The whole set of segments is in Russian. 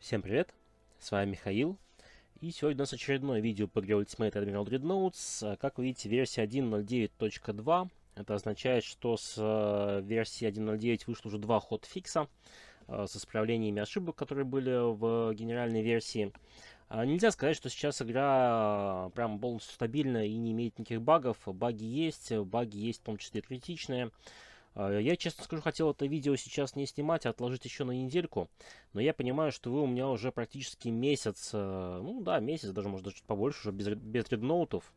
Всем привет, с вами Михаил, и сегодня у нас очередное видео по игре Ultimate Admiral Dreadnoughts. А, как вы видите, версия 1.09.2, это означает, что с э, версии 1.09 вышло уже два хотфикса э, с исправлениями ошибок, которые были в генеральной версии. А, нельзя сказать, что сейчас игра э, прям полностью стабильна и не имеет никаких багов. Баги есть, баги есть в том числе критичные. А, я, честно скажу, хотел это видео сейчас не снимать, а отложить еще на недельку. Но я понимаю, что вы у меня уже практически месяц, э, ну да, месяц, даже может даже чуть побольше, уже без, без редноутов.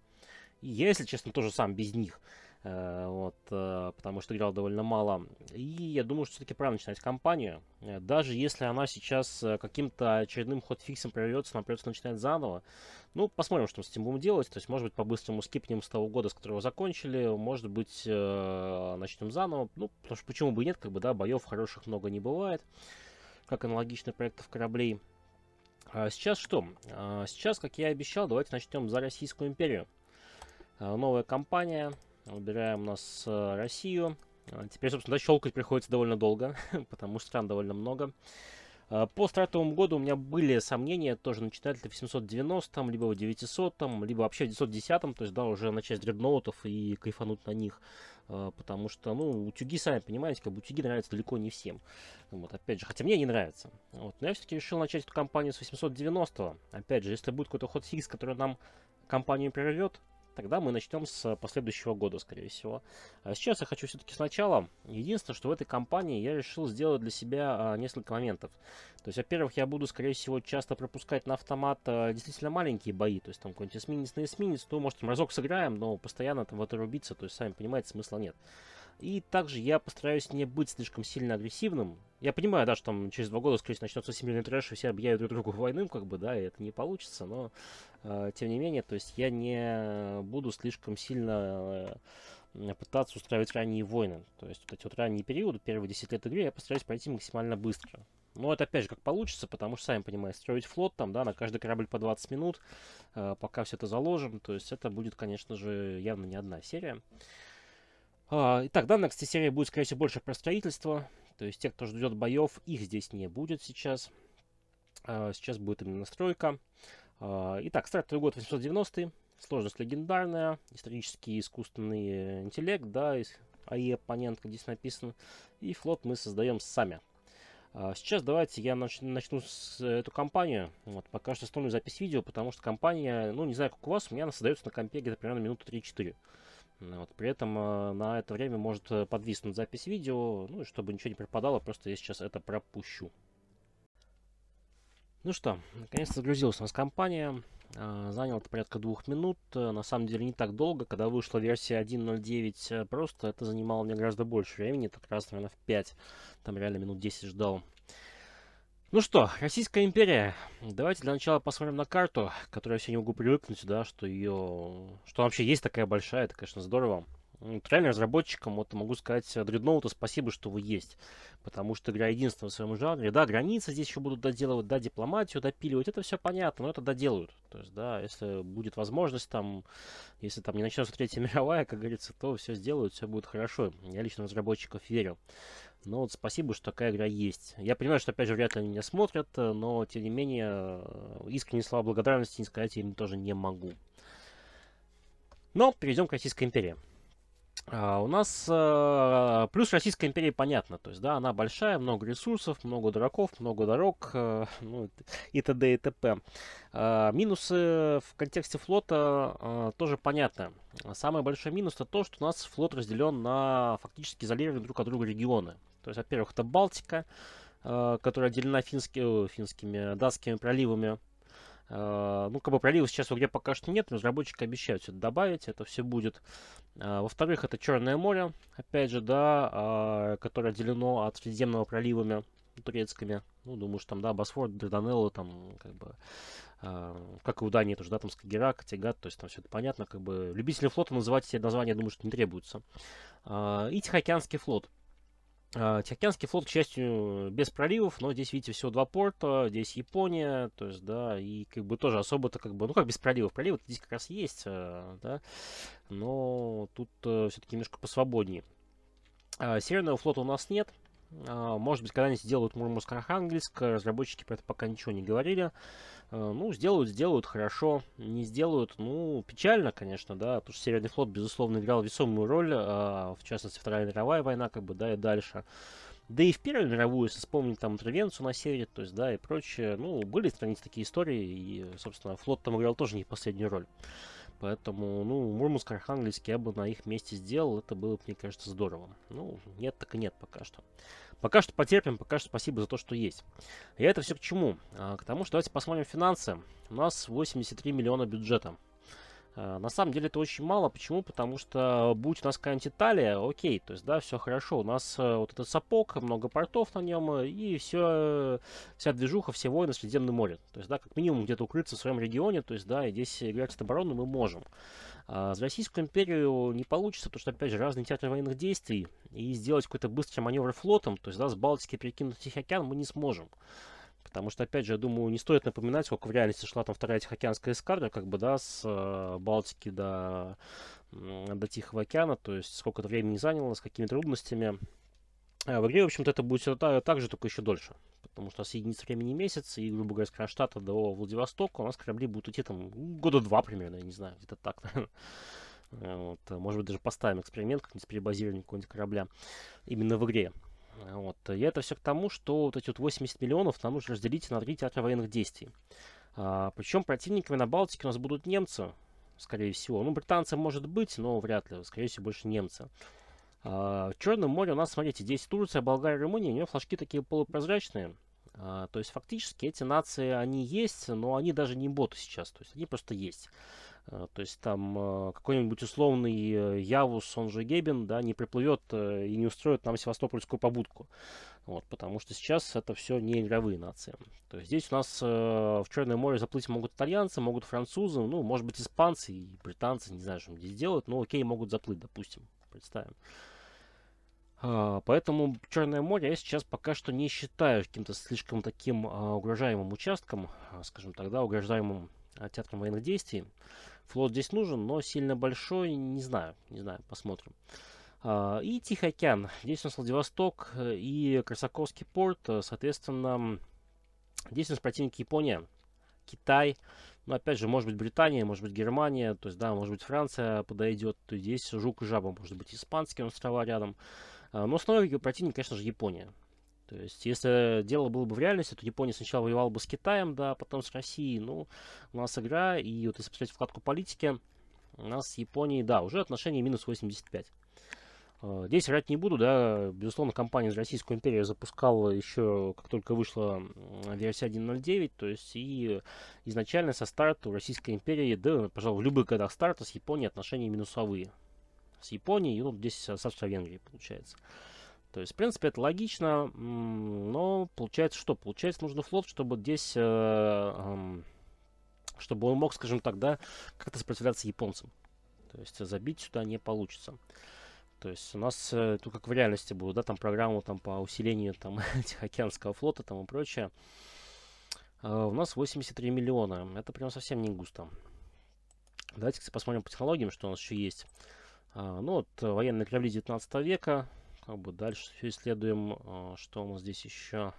И я, если честно, тоже сам без них. Э, вот, э, потому что играл довольно мало. И я думаю, что все-таки правильно начинать кампанию. Э, даже если она сейчас каким-то очередным ход-фиксом прорвется, нам придется начинать заново. Ну, посмотрим, что мы с этим будем делать. То есть, может быть, по-быстрому скипнем с того года, с которого закончили. Может быть, начнем заново. Ну, потому что почему бы и нет, как бы, да, боев хороших много не бывает. Как аналогичных проектов кораблей. А сейчас что? А сейчас, как я и обещал, давайте начнем за Российскую империю. Новая компания. Выбираем у нас э, Россию. А, теперь, собственно, да, щелкать приходится довольно долго, потому что стран довольно много. А, по стартовому году у меня были сомнения, тоже начинать ли в 790-м, либо в 900-м, либо вообще в 910-м, то есть, да, уже начать дредноутов и кайфануть на них, а, потому что, ну, утюги, сами понимаете, как бы утюги нравятся далеко не всем, вот, опять же, хотя мне не нравится, вот, но я все-таки решил начать эту кампанию с 890-го, опять же, если будет какой-то ход-фикс, который нам компанию прервет, тогда мы начнем с э, последующего года, скорее всего. А сейчас я хочу все-таки сначала. Единственное, что в этой компании я решил сделать для себя а, несколько моментов. То есть, во-первых, я буду, скорее всего, часто пропускать на автомат э, действительно маленькие бои. То есть, там какой-нибудь эсминец на эсминец, то, ну, может, разок сыграем, но постоянно там в это рубиться, то есть, сами понимаете, смысла нет. И также я постараюсь не быть слишком сильно агрессивным. Я понимаю, да, что там через два года, скорее всего, начнется семейный трэш, и все объявят друг другу войны, как бы, да, и это не получится, но, э, тем не менее, то есть я не буду слишком сильно э, пытаться устраивать ранние войны. То есть вот эти вот ранние периоды, первые 10 лет игры, я постараюсь пройти максимально быстро. Но это опять же как получится, потому что, сами понимаете, строить флот там, да, на каждый корабль по 20 минут, э, пока все это заложим, то есть это будет, конечно же, явно не одна серия. А, итак, данная, кстати, серия будет, скорее всего, больше про строительство. То есть те, кто ждет боев, их здесь не будет сейчас. А, сейчас будет именно настройка. А, итак, стартовый год 890 сложность легендарная, исторический искусственный интеллект, да, АИ оппонентка здесь написано, и флот мы создаем сами. Сейчас давайте я начну с э, эту кампанию. Вот, пока что остановлю запись видео, потому что компания, ну не знаю как у вас, у меня она создается на компе где-то примерно минуты 3-4. Вот. При этом э, на это время может э, подвиснуть запись видео, ну и чтобы ничего не пропадало, просто я сейчас это пропущу. Ну что, наконец-то загрузилась у нас компания. Э, занял это порядка двух минут. Э, на самом деле не так долго. Когда вышла версия 1.09 э, просто, это занимало мне гораздо больше времени. Это раз, наверное, в 5. Там реально минут 10 ждал. Ну что, Российская империя. Давайте для начала посмотрим на карту, которую я все не могу привыкнуть, да, что ее... Что вообще есть такая большая, это, конечно, здорово. Ну, вот реально разработчикам, вот могу сказать, Дредноуту спасибо, что вы есть. Потому что игра единственная в своем жанре. Да, границы здесь еще будут доделывать, да, дипломатию допиливать, это все понятно, но это доделают. То есть, да, если будет возможность там, если там не начнется Третья мировая, как говорится, то все сделают, все будет хорошо. Я лично разработчиков верю. Но ну вот спасибо, что такая игра есть. Я понимаю, что, опять же, вряд ли они меня смотрят, но, тем не менее, э, искренне слова благодарности не сказать я им тоже не могу. Но перейдем к Российской империи. А, у нас а, плюс Российской империи понятно, то есть, да, она большая, много ресурсов, много дураков, много дорог, а, ну, и т.д. и т.п. А, минусы в контексте флота а, тоже понятно. Самый большой минус это то, что у нас флот разделен на фактически изолированные друг от друга регионы. То есть, во-первых, это Балтика, э, которая отделена фински, финскими, э, датскими проливами. Э, ну, как бы пролива сейчас где пока что нет, но разработчики обещают все это добавить, это все будет. Во-вторых, это Черное море, опять же, да, а, которое отделено от Средиземного проливами турецкими. Ну, думаю, что там, да, Босфор, Дарданеллы, там, как бы, э, как и у Дании тоже, да, там Скагерак, Тегат, то есть там все это понятно, как бы, любители флота называть эти названия, думаю, что не требуется. Э, и Тихоокеанский флот. Э, а, Тихоокеанский флот, к счастью, без проливов, но здесь, видите, всего два порта, здесь Япония, то есть, да, и как бы тоже особо-то как бы, ну как без проливов, проливы здесь как раз есть, а, да, но тут э, все-таки немножко посвободнее. А, Северного флота у нас нет, а, может быть, когда-нибудь сделают Мурманск-Архангельск. А разработчики про это пока ничего не говорили. А, ну, сделают, сделают, хорошо. Не сделают, ну, печально, конечно, да. Потому что Северный флот, безусловно, играл весомую роль. В частности, Вторая мировая война, как бы, да, и дальше. Да и в Первую мировую, если вспомнить там интервенцию на севере, то есть, да, и прочее. Ну, были страницы такие истории, и, собственно, флот там играл тоже не последнюю роль. Поэтому, ну, Мурмус Архангельск я бы на их месте сделал. Это было, бы, мне кажется, здорово. Ну, нет, так и нет пока что. Пока что потерпим, пока что спасибо за то, что есть. Я это все к чему? А, к тому, что давайте посмотрим финансы. У нас 83 миллиона бюджета. А, на самом деле это очень мало. Почему? Потому что будь у нас какая-нибудь Италия, окей, то есть, да, все хорошо. У нас э, вот этот сапог, много портов на нем, э, и все, э, вся движуха, все войны в Средиземном море. То есть, да, как минимум где-то укрыться в своем регионе, то есть, да, и здесь играть с оборону мы можем. А за Российскую империю не получится, потому что, опять же, разные театры военных действий, и сделать какой-то быстрый маневр флотом, то есть, да, с Балтики перекинуть Тихий океан мы не сможем. Потому что, опять же, я думаю, не стоит напоминать, сколько в реальности шла там вторая Тихоокеанская эскадра, как бы, да, с э, Балтики до, до Тихого океана, то есть сколько это времени заняло, с какими трудностями. А в игре, в общем-то, это будет всегда так же, только еще дольше. Потому что у нас единица времени месяц, и, грубо говоря, с Кронштадта до Владивостока у нас корабли будут идти там ну, года два примерно, я не знаю, где-то так, наверное. Вот, может быть, даже поставим эксперимент как-нибудь с перебазированием какого-нибудь корабля именно в игре. Вот. И это все к тому, что вот эти вот 80 миллионов нам нужно разделить на три театра военных действий. А, причем противниками на Балтике у нас будут немцы, скорее всего. Ну, британцы может быть, но вряд ли. Скорее всего, больше немцы. А, в Черном море у нас, смотрите, здесь Турция, Болгария, Румыния. У нее флажки такие полупрозрачные. А, то есть, фактически, эти нации, они есть, но они даже не боты сейчас. То есть, они просто есть. Э, то есть там э, какой-нибудь условный э, Явус, он же Гебин, да, не приплывет и не устроит нам севастопольскую побудку. Вот, потому что сейчас это все не игровые нации. То есть здесь у нас в Черное море заплыть могут итальянцы, могут французы, ну, может быть, испанцы и британцы, не знаю, что здесь делают, но окей, могут заплыть, допустим, представим. А, поэтому Черное море я сейчас пока что не считаю каким-то слишком таким а, угрожаемым участком, а, скажем тогда, угрожаемым театром военных действий. Э, Флот здесь нужен, но сильно большой, не знаю, не знаю, посмотрим. А, и Тихий океан. Здесь у нас Владивосток э, и Красаковский порт. Э, соответственно, здесь у нас противники Япония, Китай. Но ну, опять же, может быть Британия, может быть Германия, то есть, да, может быть Франция подойдет. То есть здесь жук и жаба, может быть испанские острова рядом. А, но основной противник, конечно же, Япония. То есть, если дело было бы в реальности, то Япония сначала воевала бы с Китаем, да, а потом с Россией. Ну, у нас игра, и вот если посмотреть вкладку политики, у нас с Японией, да, уже отношения минус 85. Э, здесь врать не буду, да, безусловно, компания из Российской империи запускала еще, как только вышла версия 1.09, то есть и изначально со старта у Российской империи, да, пожалуй, в любых годах старта с Японией отношения минусовые. С Японией, ну, здесь с Австро-Венгрией, получается. То есть, в принципе, это логично, но получается что? Получается, нужно флот, чтобы здесь, э, чтобы он мог, скажем так, да, как-то сопротивляться японцам. То есть забить сюда не получится. То есть у нас, э, тут как в реальности будут, да, там программу там по усилению там Тихоокеанского флота там и прочее. А у нас 83 миллиона. Это прям совсем не густо. Давайте, посмотрим по технологиям, что у нас еще есть. А, ну, вот э, военные корабли 19 века как бы дальше исследуем, а, что у нас здесь еще.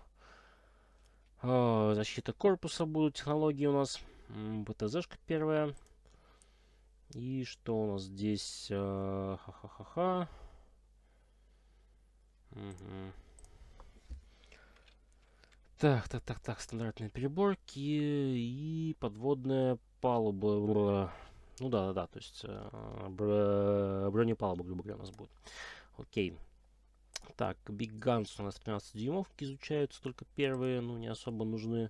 А, защита корпуса будут технологии у нас. БТЗшка первая. И что у нас здесь? А, ха-ха-ха-ха. Угу. Так, так, так, так, стандартные переборки и подводная палуба. Ну да, да, да, то есть бронепалуба, грубо говоря, у нас будет. Окей. Так, Big Guns у нас 13 дюймовки изучаются, только первые, ну, не особо нужны.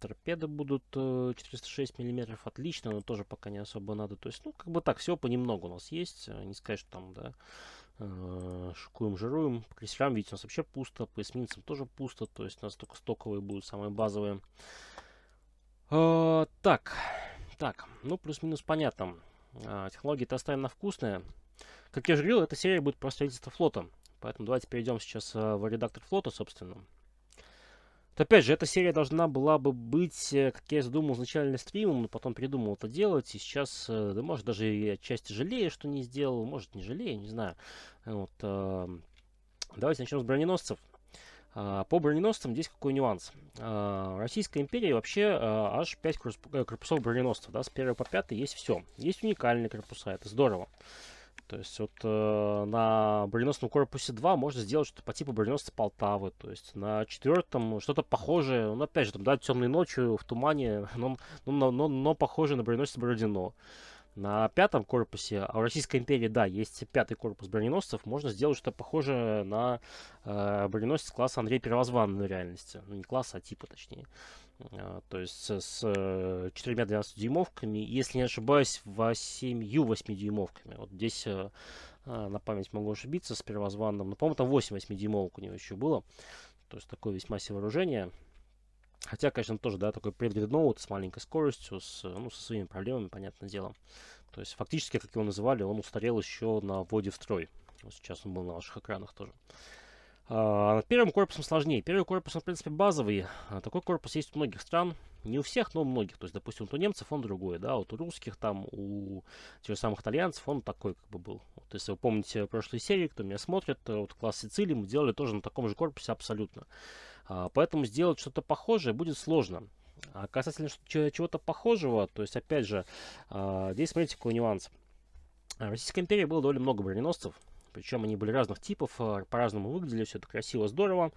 Торпеды будут 406 э, миллиметров, отлично, но тоже пока не особо надо. То есть, ну, как бы так, всего понемногу у нас есть. Э, не сказать, что там, да, э, шикуем, жируем. По крейсерам, видите, у нас вообще пусто, по эсминцам тоже пусто. То есть, у нас только стоковые будут, самые базовые. так, так, ну, плюс-минус понятно. технологии-то оставим на вкусные. Как я уже говорил, эта серия будет про строительство флота. Поэтому давайте перейдем сейчас э, в редактор флота, собственно. То опять же, эта серия должна была бы быть, э, как я задумал изначально стримом, но потом передумал это делать. И сейчас, э, да, может, даже и отчасти жалею, что не сделал, может, не жалею, не знаю. Вот, эм, давайте начнем с броненосцев. А, по броненосцам здесь какой нюанс. А, Российская империя вообще аж 5 корпусов броненосцев, да, с 1 по 5 есть все. Есть уникальные корпуса, это здорово. То есть вот э, на броненосном корпусе 2 можно сделать что-то по типу броненосца Полтавы. То есть на четвертом что-то похожее, ну опять же, там, да, темной ночью в тумане, но, но, но, но похоже на броненосец Бородино. На пятом корпусе, а в Российской империи, да, есть пятый корпус броненосцев, можно сделать что-то похожее на э, броненосец класса Андрей Первозванный в реальности. Ну, не класса, а типа, точнее. А, то есть с, э, четырьмя 4 12 дюймовками, если не ошибаюсь, 8 8 дюймовками. Вот здесь э, а, на память могу ошибиться с первозванным, но, по-моему, там 8 8 дюймовок у него еще было. То есть такое весьма себе вооружение. Хотя, конечно, тоже, да, такой предредноут с маленькой скоростью, с, ну, со своими проблемами, понятное дело. То есть, фактически, как его называли, он устарел еще на вводе в строй. Сейчас он был на ваших экранах тоже. А, над первым корпусом сложнее. Первый корпус, он, в принципе, базовый. А, такой корпус есть у многих стран. Не у всех, но у многих. То есть, допустим, вот у немцев он другой, да, вот у русских, там, у тех самых итальянцев он такой как бы был. Вот, если вы помните прошлые серии, кто меня смотрит, э, вот класс Сицилии мы делали тоже на таком же корпусе абсолютно. А, поэтому сделать что-то похожее будет сложно. А касательно чего-то похожего, то есть, опять же, а, здесь, смотрите, какой нюанс. А в Российской империи было довольно много броненосцев, причем они были разных типов, а, по-разному выглядели, все это красиво, здорово.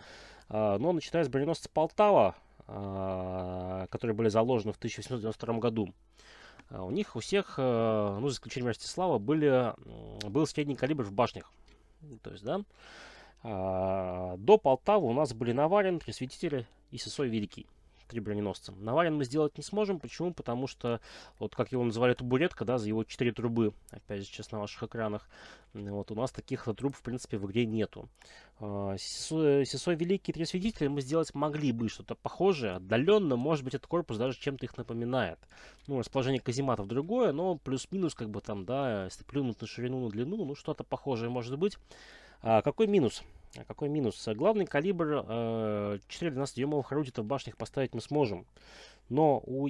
А, но начиная с броненосца Полтава, а, которые были заложены в 1892 году, у них у всех, ну, за исключением Ростислава, были, был средний калибр в башнях. То есть, да, до Полтавы у нас были Наварин, Пресвятитель и Сосой Великий три броненосца. Наварин мы сделать не сможем. Почему? Потому что, вот как его называли, табуретка, да, за его четыре трубы. Опять же, сейчас на ваших экранах. Вот у нас таких труб, в принципе, в игре нету. А, Сесой Великий Три Свидетеля мы сделать могли бы что-то похожее. Отдаленно, может быть, этот корпус даже чем-то их напоминает. Ну, расположение казематов другое, но плюс-минус, как бы там, да, если плюнуть на ширину, на длину, ну, что-то похожее может быть. А какой минус? А какой минус? Э, главный калибр э, 4-12 дюймовых орудий в башнях поставить мы сможем. Но у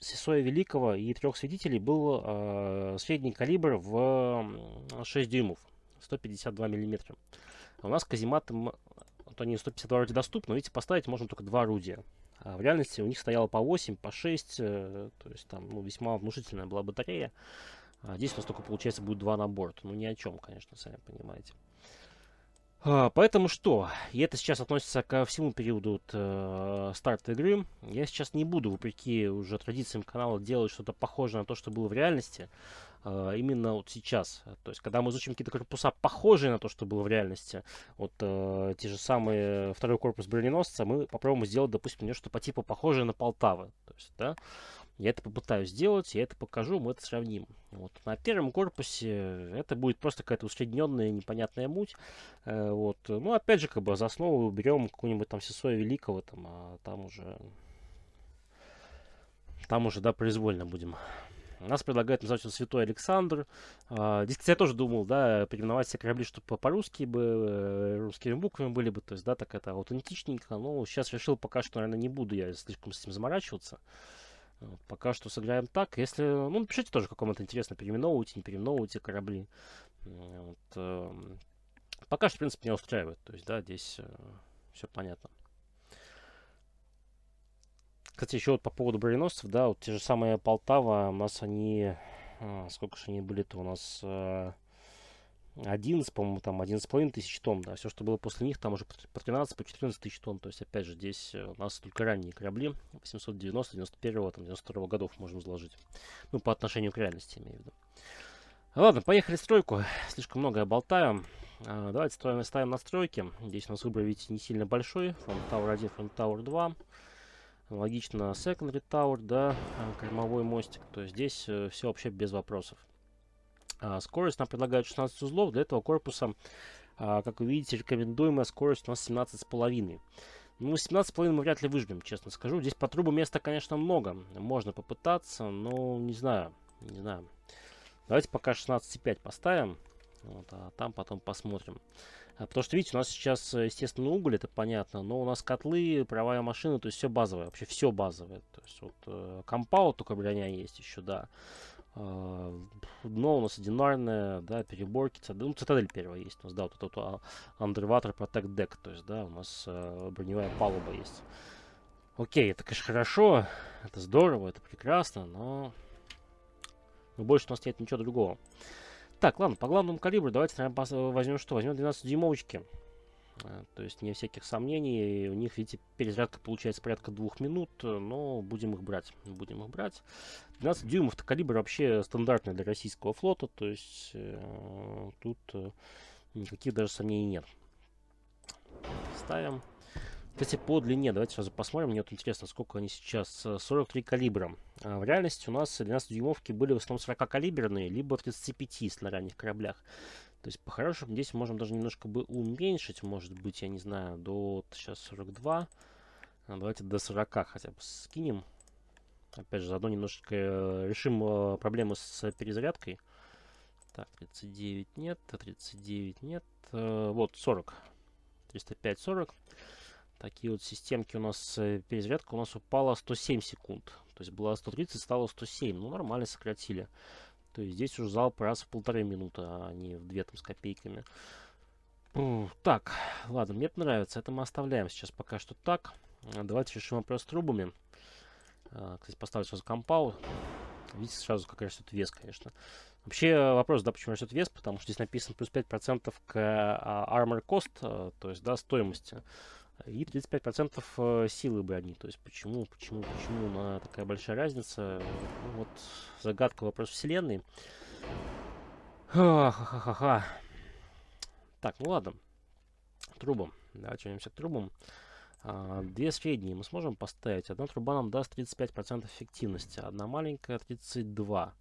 Сесоя Великого и трех свидетелей был э, средний калибр в 6 дюймов, 152 миллиметра. А у нас казематом, вот они 152 орудия доступны, но видите, поставить можно только два орудия. А в реальности у них стояло по 8, по 6, э, то есть там ну, весьма внушительная была батарея. А здесь у нас только, получается, будет два на борт. Ну, ни о чем, конечно, сами понимаете. А, поэтому что, и это сейчас относится ко всему периоду от, э, старта игры, я сейчас не буду, вопреки уже традициям канала, делать что-то похожее на то, что было в реальности, э, именно вот сейчас. То есть, когда мы изучим какие-то корпуса, похожие на то, что было в реальности, вот э, те же самые второй корпус броненосца, мы попробуем сделать, допустим, нечто по типу похожее на Полтавы. То есть, да, я это попытаюсь сделать, я это покажу, мы это сравним. Вот. На первом корпусе это будет просто какая-то усредненная непонятная муть. Э, вот. Ну, опять же, как бы за основу берем какую нибудь там Сесоя Великого, там, а там уже... Там уже, да, произвольно будем. Нас предлагают назвать Святой Александр. А, здесь, я тоже думал, да, переименовать все корабли, чтобы по-русски бы, э, русскими буквами были бы, то есть, да, так это аутентичненько. Но сейчас решил пока что, наверное, не буду я слишком с этим заморачиваться. Пока что сыграем так. Если, ну, напишите тоже, как вам это интересно, переименовываете, не переименовываете корабли. Вот, э, пока что, в принципе, не устраивает. То есть, да, здесь э, все понятно. Кстати, еще вот по поводу броненосцев, да, вот те же самые Полтава, у нас они, э, сколько же они были-то у нас, э, 11, по-моему, там 11,5 тысяч тонн, да, все, что было после них, там уже по 13, по 14 тысяч тонн, то есть, опять же, здесь э, у нас только ранние корабли 890, 91, там, 92 годов можем заложить, ну, по отношению к реальности, имею в виду. Ладно, поехали стройку, слишком много я болтаю, а, давайте ставим, ставим настройки, здесь у нас выбор, видите, не сильно большой, фронт Tower 1, фронт Tower 2, Логично, secondary tower, да, а, кормовой мостик. То есть здесь э, все вообще без вопросов. А, скорость нам предлагают 16 узлов, для этого корпуса, а, как вы видите, рекомендуемая скорость у нас 17 с половиной. Ну, 17 с половиной мы вряд ли выжмем, честно скажу. Здесь по трубу места, конечно, много. Можно попытаться, но не знаю. Не знаю. Давайте пока 16,5 поставим. Вот, а там потом посмотрим. А, потому что, видите, у нас сейчас, естественно, уголь, это понятно. Но у нас котлы, правая машина, то есть все базовое. Вообще все базовое. То есть вот э, компаут только броня есть еще, да. А, дно у нас одинарное, да, переборки, цитадель, ну, цитадель первая есть у нас, да, вот этот вот, а, Underwater Protect Deck, то есть, да, у нас а, броневая палуба есть. Окей, это, конечно, хорошо, это здорово, это прекрасно, но... но ну, больше у нас нет ничего другого. Так, ладно, по главному калибру давайте, наверное, возьмем что? Возьмем 12-дюймовочки. Э, то есть не всяких сомнений. У них, видите, перезарядка получается порядка двух минут, но будем их брать. Будем их брать. 12 дюймов-то калибр вообще стандартный для российского флота. То есть э, тут э, никаких даже сомнений нет. Ставим. Кстати, по длине, давайте сразу посмотрим, мне вот интересно, сколько они сейчас. 43 э, калибра. А в реальности у нас 12 дюймовки были в основном 40 калиберные, либо 35 на ранних кораблях. То есть, по-хорошему, здесь можем даже немножко бы уменьшить, может быть, я не знаю, до вот сейчас 42. А давайте до 40 хотя бы скинем. Опять же, заодно немножечко э, решим э, проблему с перезарядкой. Так, 39 нет, 39 нет. Э, вот, 40. 305, 40. Такие вот системки у нас, перезарядка у нас упала 107 секунд. То есть была 130, стало 107. Ну, нормально сократили. То есть здесь уже залп раз в полторы минуты, а не в две там с копейками. Фу, так, ладно, мне это нравится. Это мы оставляем сейчас пока что так. А, давайте решим вопрос с трубами. А, кстати, поставлю сразу компау. Видите, сразу как растет вес, конечно. Вообще э, вопрос, да, почему растет вес, потому что здесь написано плюс 5% к а, armor cost, а, то есть, да, стоимости и 35% э, силы бы они. То есть почему, почему, почему на такая большая разница? Ну, вот загадка вопрос вселенной. Ха-ха-ха-ха. Так, ну ладно. Трубам. Давайте вернемся к трубам. А, две средние мы сможем поставить. Одна труба нам даст 35% эффективности, одна маленькая 32%.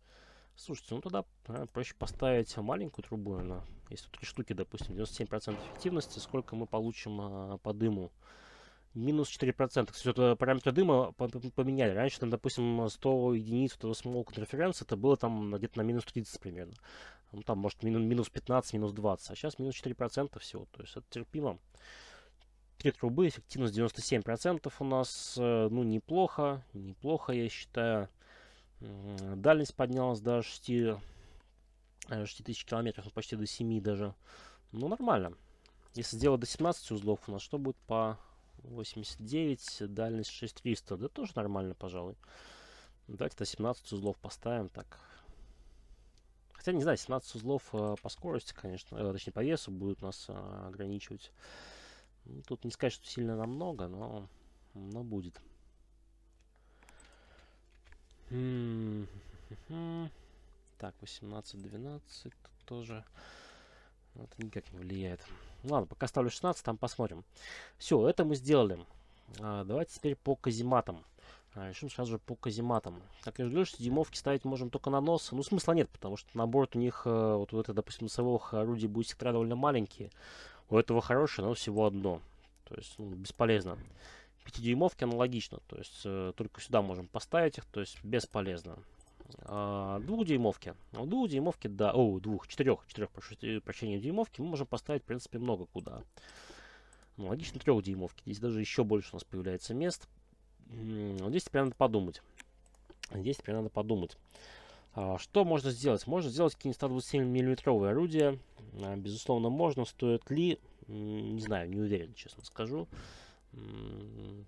Слушайте, ну тогда наверное, проще поставить маленькую трубу, она, если три штуки, допустим, 97% эффективности, сколько мы получим а, по дыму. Минус 4%. Кстати, это параметры дыма поменяли. Раньше, там, допустим, 100 единиц этого smoke интерференции, это было там где-то на минус 30 примерно. Ну, там, может, минус 15, минус 20. А сейчас минус 4% всего. То есть это терпимо. Три трубы, эффективность 97% у нас. Э, ну, неплохо. Неплохо, я считаю. Дальность поднялась до 6, 6 э, тысяч километров, ну, почти до 7 даже. Ну, нормально. Если сделать до 17 узлов у нас, что будет по 89, дальность 6300? Да тоже нормально, пожалуй. Давайте до 17 узлов поставим так. Хотя, не знаю, 17 узлов э, по скорости, конечно, э, точнее, по весу будут нас э, ограничивать. Ну, тут не сказать, что сильно намного, но, но будет. Так, 18-12 тут тоже. Ну, это никак не влияет. Ладно, пока ставлю 16, там посмотрим. Все, это мы сделали. А, давайте теперь по казематам. А, решим сразу же по казематам. Так я же говорю, что зимовки ставить можем только на нос. Ну, смысла нет, потому что набор у них, э, вот у этого, допустим, носовых орудий будет сектора довольно маленькие. У этого хорошее, но всего одно. То есть, ну, бесполезно. 5-дюймовки аналогично, то есть э, только сюда можем поставить их, то есть бесполезно. А, двухдюймовки. У а двухдюймовки, да, о, двух, четырех, четырех, прошу прощения, дюймовки мы можем поставить, в принципе, много куда. Аналогично трехдюймовки. Здесь даже еще больше у нас появляется мест. здесь теперь надо подумать. Здесь теперь надо подумать. А, что можно сделать? Можно сделать какие-нибудь 127 миллиметровые орудия. А, безусловно, можно. Стоит ли? Не знаю, не уверен, честно скажу.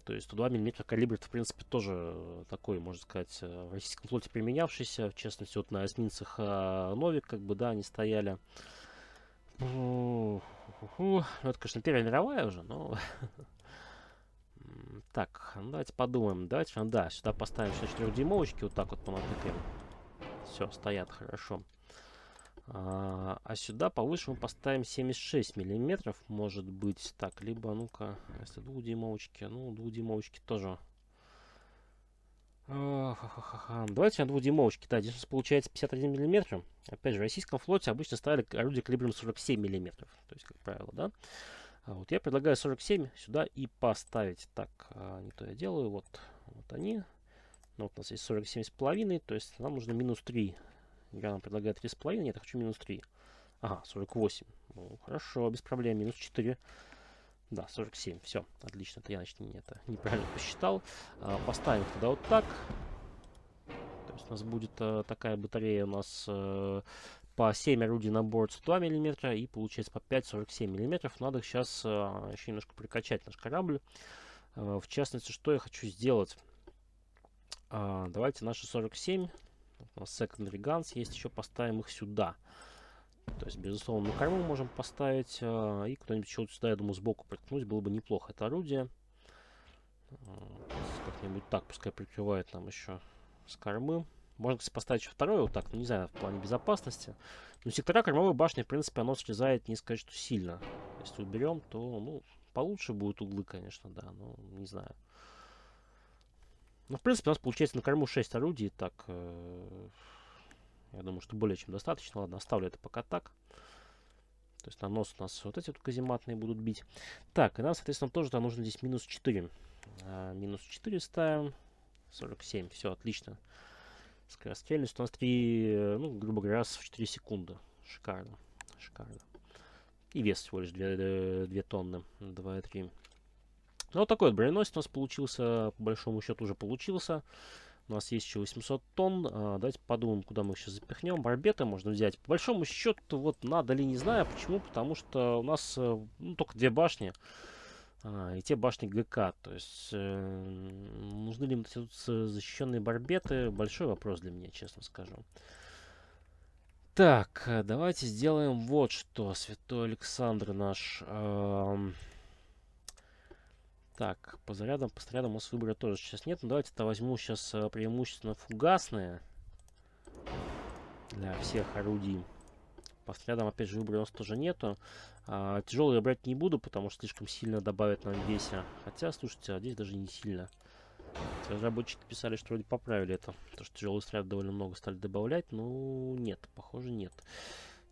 То есть 102 мм калибр, в принципе, тоже э, такой, можно сказать, э, в российском флоте применявшийся. В частности, вот на эсминцах э, Новик, как бы, да, они стояли. Ну, это, конечно, Первая мировая уже, но... Так, ну давайте подумаем. Давайте, да, сюда поставим сейчас 4-дюймовочки, вот так вот понатыкаем. Все, стоят, хорошо. А, а, сюда повыше мы поставим 76 миллиметров, может быть. Так, либо, ну-ка, если двухдюймовочки, ну, двухдюймовочки тоже. А, Давайте на двухдюймовочке. Да, здесь у нас получается 51 миллиметр. Опять же, в российском флоте обычно ставили орудие калибром 47 миллиметров. То есть, как правило, да. А вот я предлагаю 47 сюда и поставить. Так, а, не то я делаю. Вот, вот они. Ну, вот у нас есть 47 с половиной, то есть нам нужно минус 3 я нам предлагает 3,5. Нет, я хочу минус 3. Ага, 48. Ну, хорошо, без проблем. Минус 4. Да, 47. Все, отлично. Это я, значит, не, это неправильно посчитал. А, поставим тогда вот так. То есть у нас будет а, такая батарея у нас а, по 7 орудий на борт 102 мм и получается по 5,47 мм. Надо сейчас а, э, еще немножко прикачать наш корабль. А, в частности, что я хочу сделать? А, давайте наши 47 у нас secondary guns есть, еще поставим их сюда. То есть, безусловно, на корму можем поставить. Э, и кто-нибудь чего-то сюда, я думаю, сбоку приткнуть было бы неплохо. Это орудие. Э, как-нибудь так, пускай прикрывает нам еще с кормы. Можно, кстати, поставить еще второе, вот так, ну, не знаю, в плане безопасности. Но сектора кормовой башни, в принципе, оно срезает, не сказать, что сильно. Если уберем, то, ну, получше будут углы, конечно, да, но не знаю. Ну, в принципе, у нас получается на корму 6 орудий. Так, э, я думаю, что более чем достаточно. Ладно, оставлю это пока так. То есть на нос у нас вот эти вот казематные будут бить. Так, и нам, соответственно, тоже там нужно здесь минус 4. А, минус 4 ставим. 47, все, отлично. Скорострельность у нас 3, э, ну, грубо говоря, раз в 4 секунды. Шикарно, шикарно. И вес всего лишь 2, 2 э, тонны, 2,3. Ну, вот такой вот броненосец у нас получился, по большому счету уже получился. У нас есть еще 800 тонн. А, давайте подумаем, куда мы сейчас запихнем. Барбеты можно взять. По большому счету, вот надо ли, не знаю. Почему? Потому что у нас э, ну, только две башни. А, и те башни ГК. То есть, э, нужны ли тут э, защищенные барбеты? Большой вопрос для меня, честно скажу. Так, э, давайте сделаем вот что. Святой Александр наш... Э, так, по зарядам, по снарядам у нас выбора тоже сейчас нет. но ну, давайте-то возьму сейчас э, преимущественно фугасные для всех орудий. По снарядам, опять же, выбора у нас тоже нету. А, тяжелые брать не буду, потому что слишком сильно добавят нам веса. Хотя, слушайте, а здесь даже не сильно. Разработчики писали, что вроде поправили это. То, что тяжелые снаряды довольно много стали добавлять. Ну, нет, похоже, нет.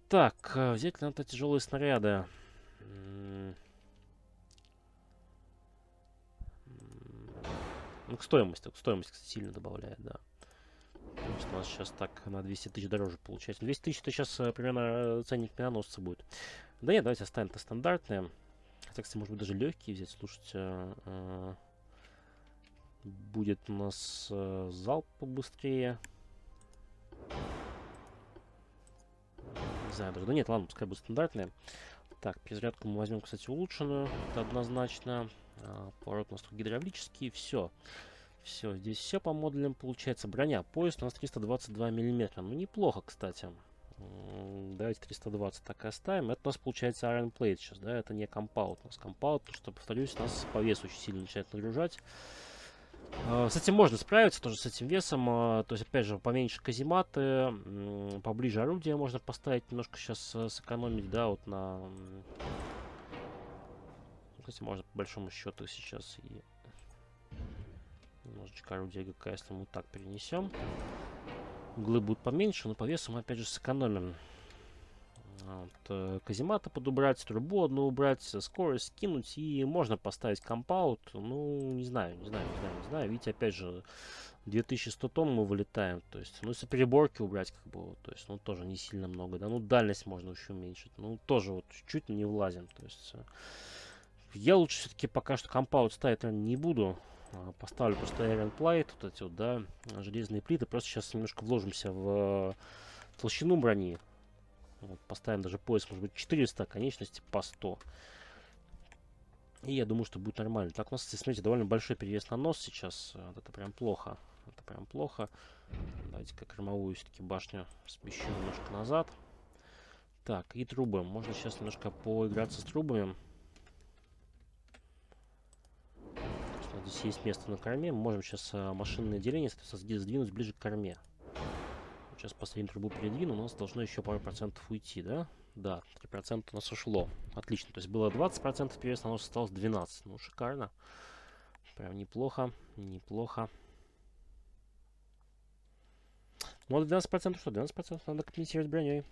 Так, э, взять ли надо тяжелые снаряды? Ну, к стоимости, к стоимости сильно добавляет, да. Потому что у нас сейчас так на 200 тысяч дороже получается. 200 тысяч это сейчас э, примерно э, ценник миноносца будет. Да нет, давайте оставим это стандартное. Хотя, кстати, может быть, даже легкие взять. Слушайте, э, будет у нас зал залп побыстрее. Не знаю даже. Да нет, ладно, пускай будет стандартная. Так, перезарядку мы возьмем, кстати, улучшенную. Это однозначно. Э, поворот у нас гидравлический, все. Все, здесь все по модулям получается. Броня, поезд у нас 322 миллиметра. Ну, неплохо, кстати. Давайте 320 так и оставим. Это у нас получается Iron Plate сейчас, да? Это не компаут. У нас компаут, что, повторюсь, у нас по весу очень сильно начинает нагружать. Э, с этим можно справиться, тоже с этим весом. Э, то есть, опять же, поменьше казематы, поближе орудия можно поставить, немножко сейчас сэкономить, да, вот на кстати, можно по большому счету сейчас и немножечко орудия ГК, если мы так перенесем. Углы будут поменьше, но по весу мы опять же сэкономим. Вот, э, каземата подобрать, трубу одну убрать, скорость скинуть и можно поставить компаут. Ну, не знаю, не знаю, не знаю, не знаю. Видите, опять же, 2100 тонн мы вылетаем. То есть, ну, если переборки убрать, как бы, то есть, ну, тоже не сильно много. Да, ну, дальность можно еще уменьшить. Ну, тоже вот чуть-чуть не влазим. То есть, э, я лучше все-таки пока что компаут ставить не буду. А, поставлю просто Iron Plate, вот эти вот, да, железные плиты. Просто сейчас немножко вложимся в э, толщину брони. Вот, поставим даже пояс, может быть, 400, конечности по 100. И я думаю, что будет нормально. Так, у нас, смотрите, довольно большой перевес на нос сейчас. А, вот это прям плохо. Это прям плохо. давайте как кормовую все-таки башню смещу немножко назад. Так, и трубы. Можно сейчас немножко поиграться с трубами. здесь есть место на корме. Мы можем сейчас а, машинное деление сдвинуть ближе к корме. Сейчас последнюю трубу передвину, у нас должно еще пару процентов уйти, да? Да, 3% у нас ушло. Отлично, то есть было 20% у нас осталось 12%. Ну, шикарно. Прям неплохо, неплохо. Ну, а 12% что? 12% надо компенсировать броней.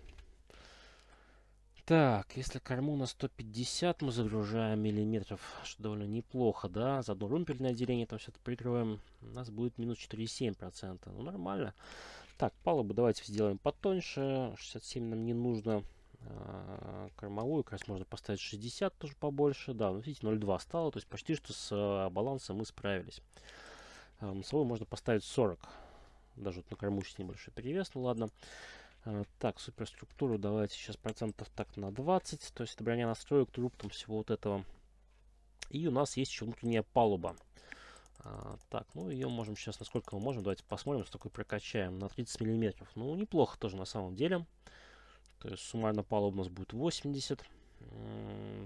Так, если корму на 150 мы загружаем миллиметров, что довольно неплохо, да, заодно румпельное отделение там все это прикрываем, у нас будет минус 4,7%, ну нормально. Так, палубу давайте сделаем потоньше, 67 нам не нужно, а, кормовую как раз можно поставить 60 тоже побольше, да, ну видите, 0,2 стало, то есть почти что с а, балансом мы справились. А, Носовую можно поставить 40, даже вот на корму небольшой перевес, ну ладно. Ладно. Э, так, суперструктуру давайте сейчас процентов так на 20. То есть это броня настроек, труп там всего вот этого. И у нас есть еще внутренняя палуба. Э, так, ну ее можем сейчас, насколько мы можем, давайте посмотрим, столько прокачаем на 30 миллиметров. Ну, неплохо тоже на самом деле. То есть суммарно палуба у нас будет 80.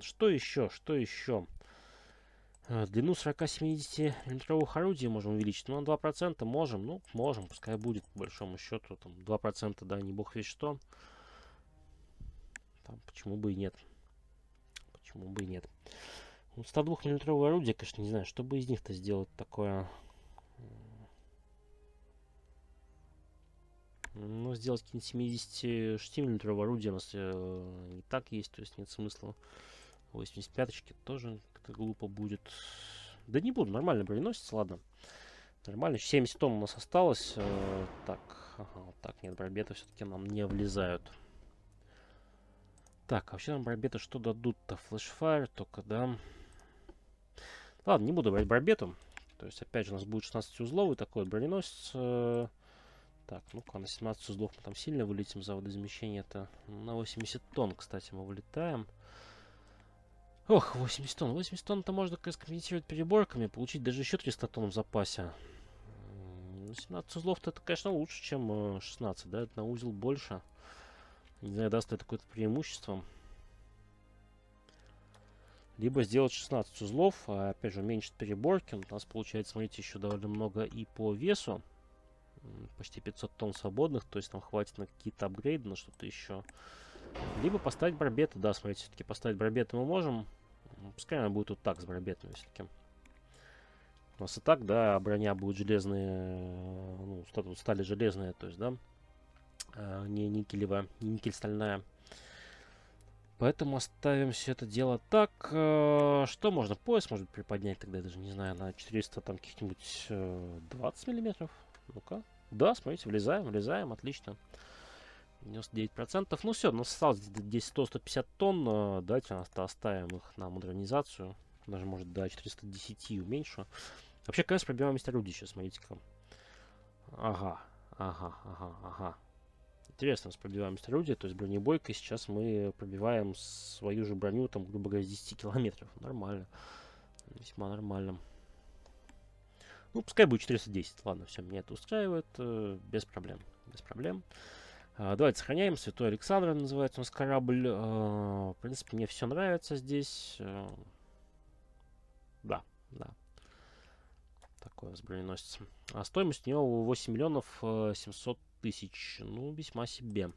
Что еще? Что еще? Э, длину 40-70 миллиметровых орудий можем увеличить. Ну, на 2% можем. Ну, можем, пускай будет, по большому счету. Там 2%, да, не бог весь что. Там, почему бы и нет. Почему бы и нет. Ну, 102 миллиметровое орудие, конечно, не знаю, что бы из них-то сделать такое. ну сделать какие-нибудь 76 миллиметровое орудие у нас э, не так есть, то есть нет смысла. 85-ки тоже это глупо будет. Да не буду, нормально переносится, ладно. Нормально, 70 тонн у нас осталось. Э, так, ага, так, нет, барбеты все-таки нам не влезают. Так, а вообще нам барбеты что дадут-то? Флешфайр только, да? Ладно, не буду брать барбету. То есть, опять же, у нас будет 16 узловый такой броненосец. Э. так, ну-ка, на 17 узлов мы там сильно вылетим за водоизмещение-то. На 80 тонн, кстати, мы вылетаем. Ох, 80 тонн. 80 тонн-то можно как-то скомпенсировать переборками, получить даже еще 300 тонн в запасе. 17 узлов-то это, конечно, лучше, чем 16, э, да? Это на узел больше. Не знаю, даст это какое-то преимущество. Либо сделать 16 узлов, а, опять же, уменьшить переборки. У нас получается, смотрите, еще довольно много и по весу. Почти 500 тонн свободных, то есть нам хватит на какие-то апгрейды, на что-то еще. Либо поставить барбету, да, смотрите, все-таки поставить барбету мы можем. Ну, пускай она будет вот так с барбетами все-таки. У нас и так, да, броня будет железная, ну, стали железная, то есть, да, а, не никелевая, не никель-стальная. Поэтому оставим все это дело так. А, что можно? Пояс может приподнять тогда, я даже не знаю, на 400 там каких-нибудь 20 э, миллиметров. Ну-ка. Да, смотрите, влезаем, влезаем, Отлично. 99%. Ну все, у нас осталось здесь 100-150 тонн. Э, давайте оставим их на модернизацию. Даже, может, до 410 уменьшу. Вообще, конечно, пробиваемость орудий сейчас, смотрите-ка. Ага, ага, ага, ага. Интересно, у с пробиваемость орудия, то есть бронебойка, сейчас мы пробиваем свою же броню, там, грубо говоря, с 10 километров. Нормально. Весьма нормально. Ну, пускай будет 410. Ладно, все, меня это устраивает. Э, без проблем. Без проблем. А, давайте сохраняем. Святой Александр называется у нас корабль. А, в принципе, мне все нравится здесь. А, да, да. такое у нас броненосец. А стоимость у него 8 миллионов 700 тысяч. Ну, весьма себе.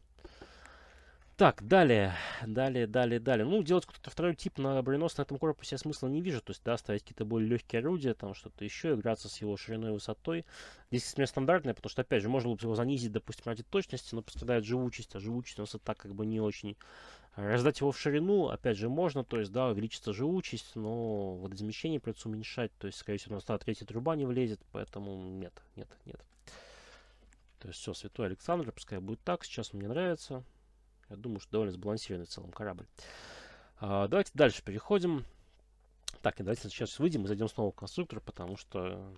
Так, далее, далее, далее, далее. Ну, делать какой-то второй тип на броненос на этом корпусе я смысла не вижу. То есть, да, ставить какие-то более легкие орудия, там что-то еще, играться с его шириной и высотой. Здесь, меня стандартное, потому что, опять же, можно было бы его занизить, допустим, ради точности, но пострадает живучесть, а живучесть у нас и так как бы не очень. Раздать его в ширину, опять же, можно, то есть, да, увеличится живучесть, но водоизмещение придется уменьшать, то есть, скорее всего, у нас та третья труба не влезет, поэтому нет, нет, нет. То есть, все, святой Александр, пускай будет так, сейчас мне нравится. Я думаю, что довольно сбалансированный в целом корабль. А, давайте дальше переходим. Так, и давайте сейчас выйдем и зайдем снова в конструктор, потому что... Э,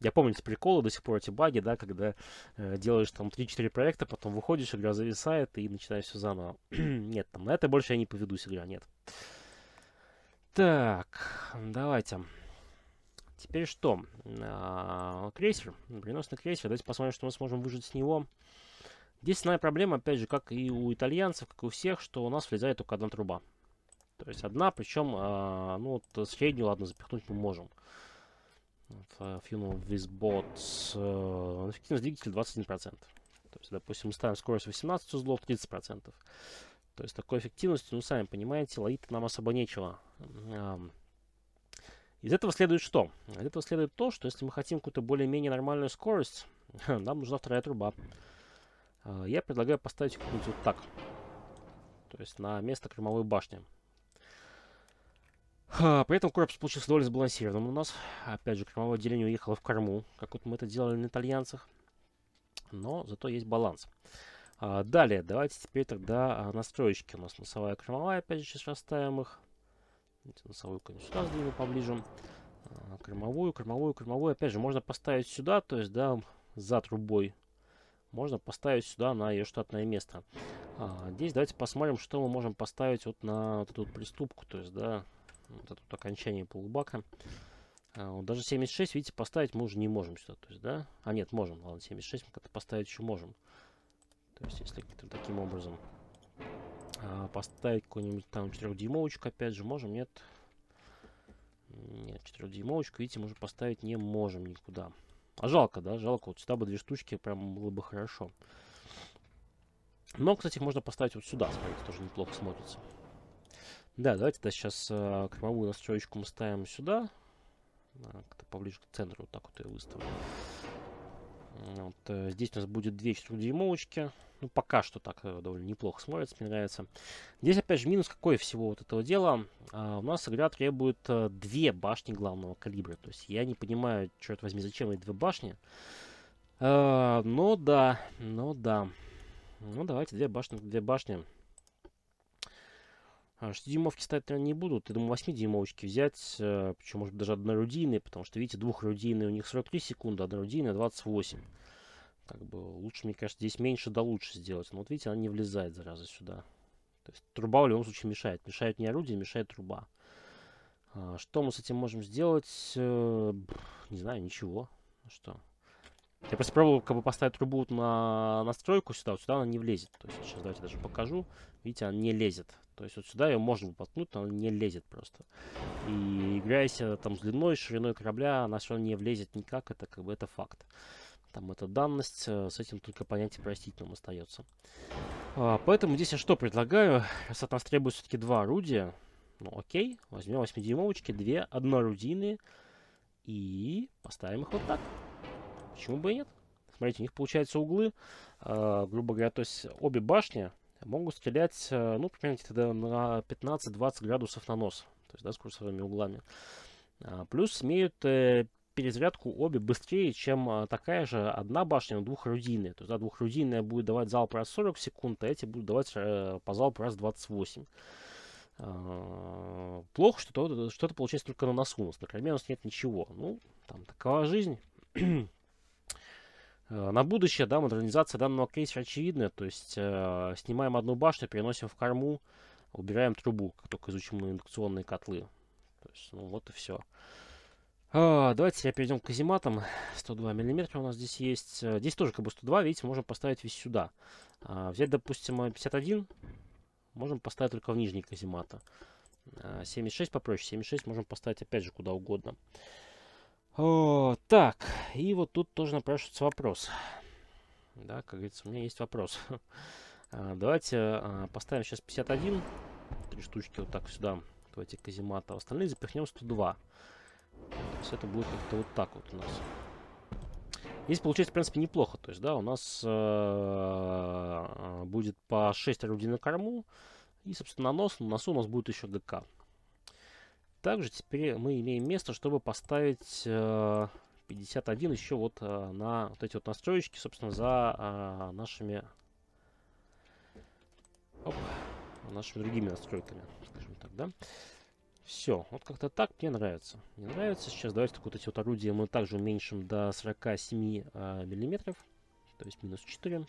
я помню эти приколы, до сих пор эти баги, да, когда э, делаешь там 3-4 проекта, потом выходишь, игра зависает и начинаешь все заново. нет, там на это больше я не поведусь, игра, нет. Так, давайте. Теперь что? А, крейсер, приносный крейсер. Давайте посмотрим, что мы сможем выжить с него. Здесь основная проблема, опять же, как и у итальянцев, как и у всех, что у нас влезает только одна труба. То есть одна, причем, э, а, ну, вот среднюю, ладно, запихнуть мы можем. А, Funeral with bots. Э, эффективность двигателя 21%. То есть, допустим, мы ставим скорость 18 узлов, 30%. То есть такой эффективности, ну, сами понимаете, ловить нам особо нечего. Из этого следует что? Из этого следует то, что если мы хотим какую-то более-менее нормальную скорость, нам нужна вторая труба. А, я предлагаю поставить какую-нибудь вот так. То есть на место кормовой башни. При этом корпус получился довольно сбалансированным у нас. Опять же, кормовое отделение уехало в корму, как вот мы это делали на итальянцах. Но зато есть баланс. А, далее, давайте теперь тогда а, настроечки. У нас носовая кормовая, опять же, сейчас расставим их. Носовую, конечно, сюда сдвину поближе. Кормовую, кормовую, кормовую. Опять же, можно поставить сюда, то есть, да, за трубой можно поставить сюда на ее штатное место. А, здесь давайте посмотрим, что мы можем поставить вот на вот эту вот приступку, то есть, да, вот это вот окончание полубака. А, вот даже 76, видите, поставить мы уже не можем сюда, то есть, да, а нет, можем, ладно, 76 мы как-то поставить еще можем. То есть, если каким-то таким образом а, поставить какую-нибудь там 4-дюймовочку, опять же, можем, нет? Нет, 4-дюймовочку, видите, мы уже поставить не можем никуда. А жалко, да, жалко. Вот сюда бы две штучки прям было бы хорошо. Но, кстати, можно поставить вот сюда, смотрите, тоже неплохо смотрится. Да, давайте да, сейчас э, кормовую настроечку мы ставим сюда. Как-то поближе к центру, вот так вот ее выставлю. Вот, э, здесь у нас будет две 4-дюймовочки. Ну, пока что так э, довольно неплохо смотрится, мне нравится. Здесь, опять же, минус какой всего вот этого дела. А, у нас игра требует а, э, две башни главного калибра. То есть я не понимаю, черт возьми, зачем эти две башни. А, но да, но да. Ну, давайте две башни, две башни. 6-дюймовки а, ставить, наверное, не будут. Я думаю, 8-дюймовочки взять, э, причем, может быть, даже однорудийные, потому что, видите, двухрудийные у них 43 секунды, однорудийные 28. Как бы лучше, мне кажется, здесь меньше да лучше сделать. Но вот видите, она не влезает, зараза, сюда. То есть труба в любом случае мешает. мешает не орудие, мешает труба. А, что мы с этим можем сделать? Э, не знаю, ничего. Ну что? Я просто пробовал как бы поставить трубу на настройку сюда, вот сюда она не влезет. То есть сейчас давайте даже покажу. Видите, она не лезет. То есть вот сюда ее можно воткнуть, но она не лезет просто. И играясь там с длиной, шириной корабля, она все равно не влезет никак, это как бы это факт. Там это данность, э, с этим только понятие простительным остается. А, поэтому здесь я что предлагаю? Раз от нас требуется все-таки два орудия, ну окей, возьмем 8-дюймовочки, две однорудийные и поставим их вот так. Почему бы и нет? Смотрите, у них получаются углы, э, грубо говоря, то есть обе башни могут стрелять, э, ну, примерно на 15-20 градусов на нос, то есть, да, с курсовыми углами. А, плюс имеют э, перезарядку обе быстрее, чем а, такая же одна башня, но двухорудийная. То есть, да, двухорудийная будет давать залп раз 40 секунд, а эти будут давать э, по залпу раз 28. А, плохо, что что-то получается только на носу у нас. На кроме у нас нет ничего. Ну, там такова жизнь. Э, на будущее, да, модернизация данного кейса очевидная, то есть э, снимаем одну башню, переносим в корму, убираем трубу, как только изучим индукционные котлы. То есть, ну вот и все. А, давайте я перейдем к казематам. 102 миллиметра у нас здесь есть. Э, здесь тоже как бы 102, видите, можем поставить весь сюда. А, взять, допустим, 51, э, можем поставить только в нижний каземата. 76 попроще, 76 можем поставить опять же куда угодно. О, так, и вот тут тоже напрашивается вопрос. Да, как говорится, у меня есть вопрос. А, давайте а, поставим сейчас 51. Три штучки вот так сюда, Давайте эти казематы. А остальные запихнем 102. То есть это будет как-то вот так вот у нас. Здесь получается, в принципе, неплохо. То есть, да, у нас э, а, будет по 6 орудий на корму. И, собственно, на нос, на носу у нас будет еще ГК. Также теперь мы имеем место, чтобы поставить э, 51 еще вот э, на вот эти вот настроечки, собственно, за э, нашими... Оп, нашими другими настройками, скажем так, да? Все, вот как-то так мне нравится. Мне нравится. Сейчас давайте так вот эти вот орудия мы также уменьшим до 47 э, миллиметров. То есть минус 4.